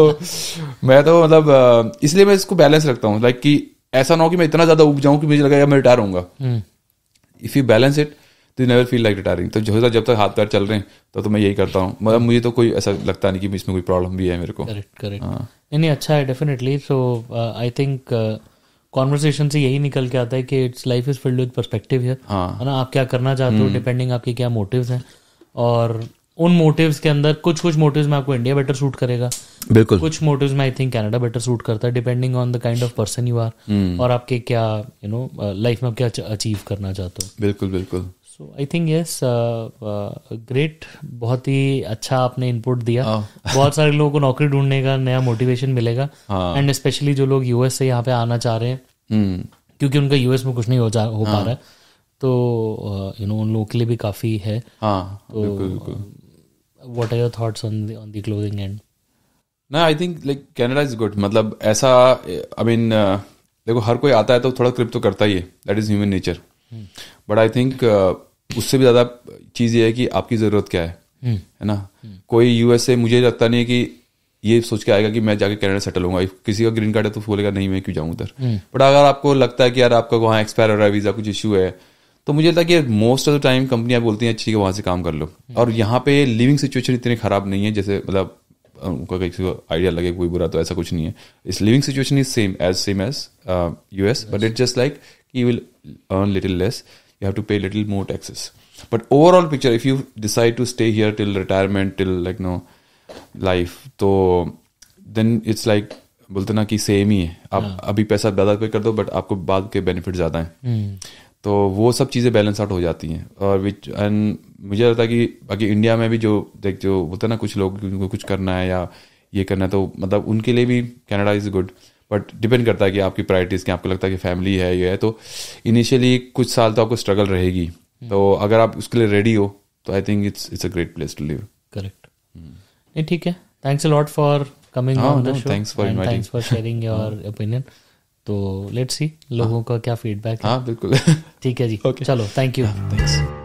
मैं तो मतलब इसलिए मैं इसको बैलेंस रखता हूँ लाइक कि ऐसा ना हो कि मैं इतना ज़्यादा उग जाऊँ कि मुझे लगा मैं रिटायर होऊंगा इफ़ यू बैलेंस इट तो नेवर फील लाइक रिटायरिंग तो जो है जब तक हाथ पैर चल रहे हैं तो, तो मैं यही करता हूँ मतलब मुझे तो कोई ऐसा लगता नहीं कि इसमें कोई प्रॉब्लम भी है मेरे को करेक्ट करेक्ट हाँ। नहीं नहीं अच्छा है definitely so I think conversation से यही निकल के आता है कि it's life is filled with perspective है ना आप क्या करना चाहते हो डिपेंडिंग हम्म। आपके क्या मोटिव हैं और उन मोटिव्स के अंदर कुछ कुछ मोटिव्स में आपको इंडिया बेटर सूट करेगा बिल्कुल कुछ मोटिव्स में I think Canada better suit करता है depending on the kind of person you are और आपके क्या यू नो लाइफ में आप क्या अचीव करना चाहते हो बिल्कुल बिल्कुल so I think yes great बहुत ही अच्छा आपने इनपुट दिया oh. बहुत सारे लोगों को नौकरी ढूंढने का नया मोटिवेशन मिलेगा एंड ah. स्पेशली जो लोग यूएस से यहाँ पे आना चाह रहे हैं hmm. क्योंकि उनका यूएस में कुछ नहीं हो जा हो ah. पा हाँ। रहा है तो you uh, know you know, उन लोगों के लिए भी काफ़ी है ah, तो, बिल्कुल, बिल्कुल. what are your thoughts on the on the clothing end ना I think like Canada is good मतलब ऐसा आई मीन uh, देखो हर कोई आता है तो थोड़ा क्रिप्टो तो करता ही है that is human nature but I think उससे भी ज़्यादा चीज़ ये है कि आपकी ज़रूरत क्या है hmm. है ना hmm. कोई यूएसए मुझे लगता नहीं है कि ये सोच के आएगा कि मैं जाके कनाडा सेटल होऊंगा किसी का ग्रीन कार्ड है तो बोलेगा नहीं मैं क्यों जाऊँ उधर बट hmm. अगर आपको लगता है कि यार आपका वहाँ एक्सपायर हो रहा है वीज़ा कुछ इशू है तो मुझे लगता है कि मोस्ट ऑफ द टाइम कंपनियां बोलती हैं अच्छी है वहाँ से काम कर लो हम्म। और यहाँ पे लिविंग सिचुएशन इतनी ख़राब नहीं है जैसे मतलब उनका किसी को आइडिया लगे कोई बुरा तो ऐसा कुछ नहीं है इस living situation is same as same as U S but it just like you will earn little less you have to pay little more taxes but overall picture if you decide to stay here till retirement till like no life तो then it's like बोलते ना कि same ही है आप हाँ। अभी पैसा ज़्यादा पे कर दो बट आपको बाद के बेनिफिट ज़्यादा हैं हम्म। तो वो सब चीज़ें बैलेंस आउट हो जाती हैं और विच एंड मुझे लगता है कि बाकी इंडिया में भी जो देख जो होता है ना कुछ लोग उनको कुछ करना है या ये करना है तो मतलब उनके लिए भी Canada is good but depend करता है कि आपकी प्रायोरिटीज़ क्या आपको लगता है कि फैमिली है ये है तो इनिशियली कुछ साल तो आपको स्ट्रगल रहेगी हम्म। तो अगर आप उसके लिए रेडी हो तो I think it's it's a great place to live correct नहीं ठीक है thanks a lot for coming oh, on no, the show. तो लेट्स सी लोगों हाँ। का क्या फीडबैक है हाँ बिल्कुल ठीक है जी चलो थैंक यू थैंक्स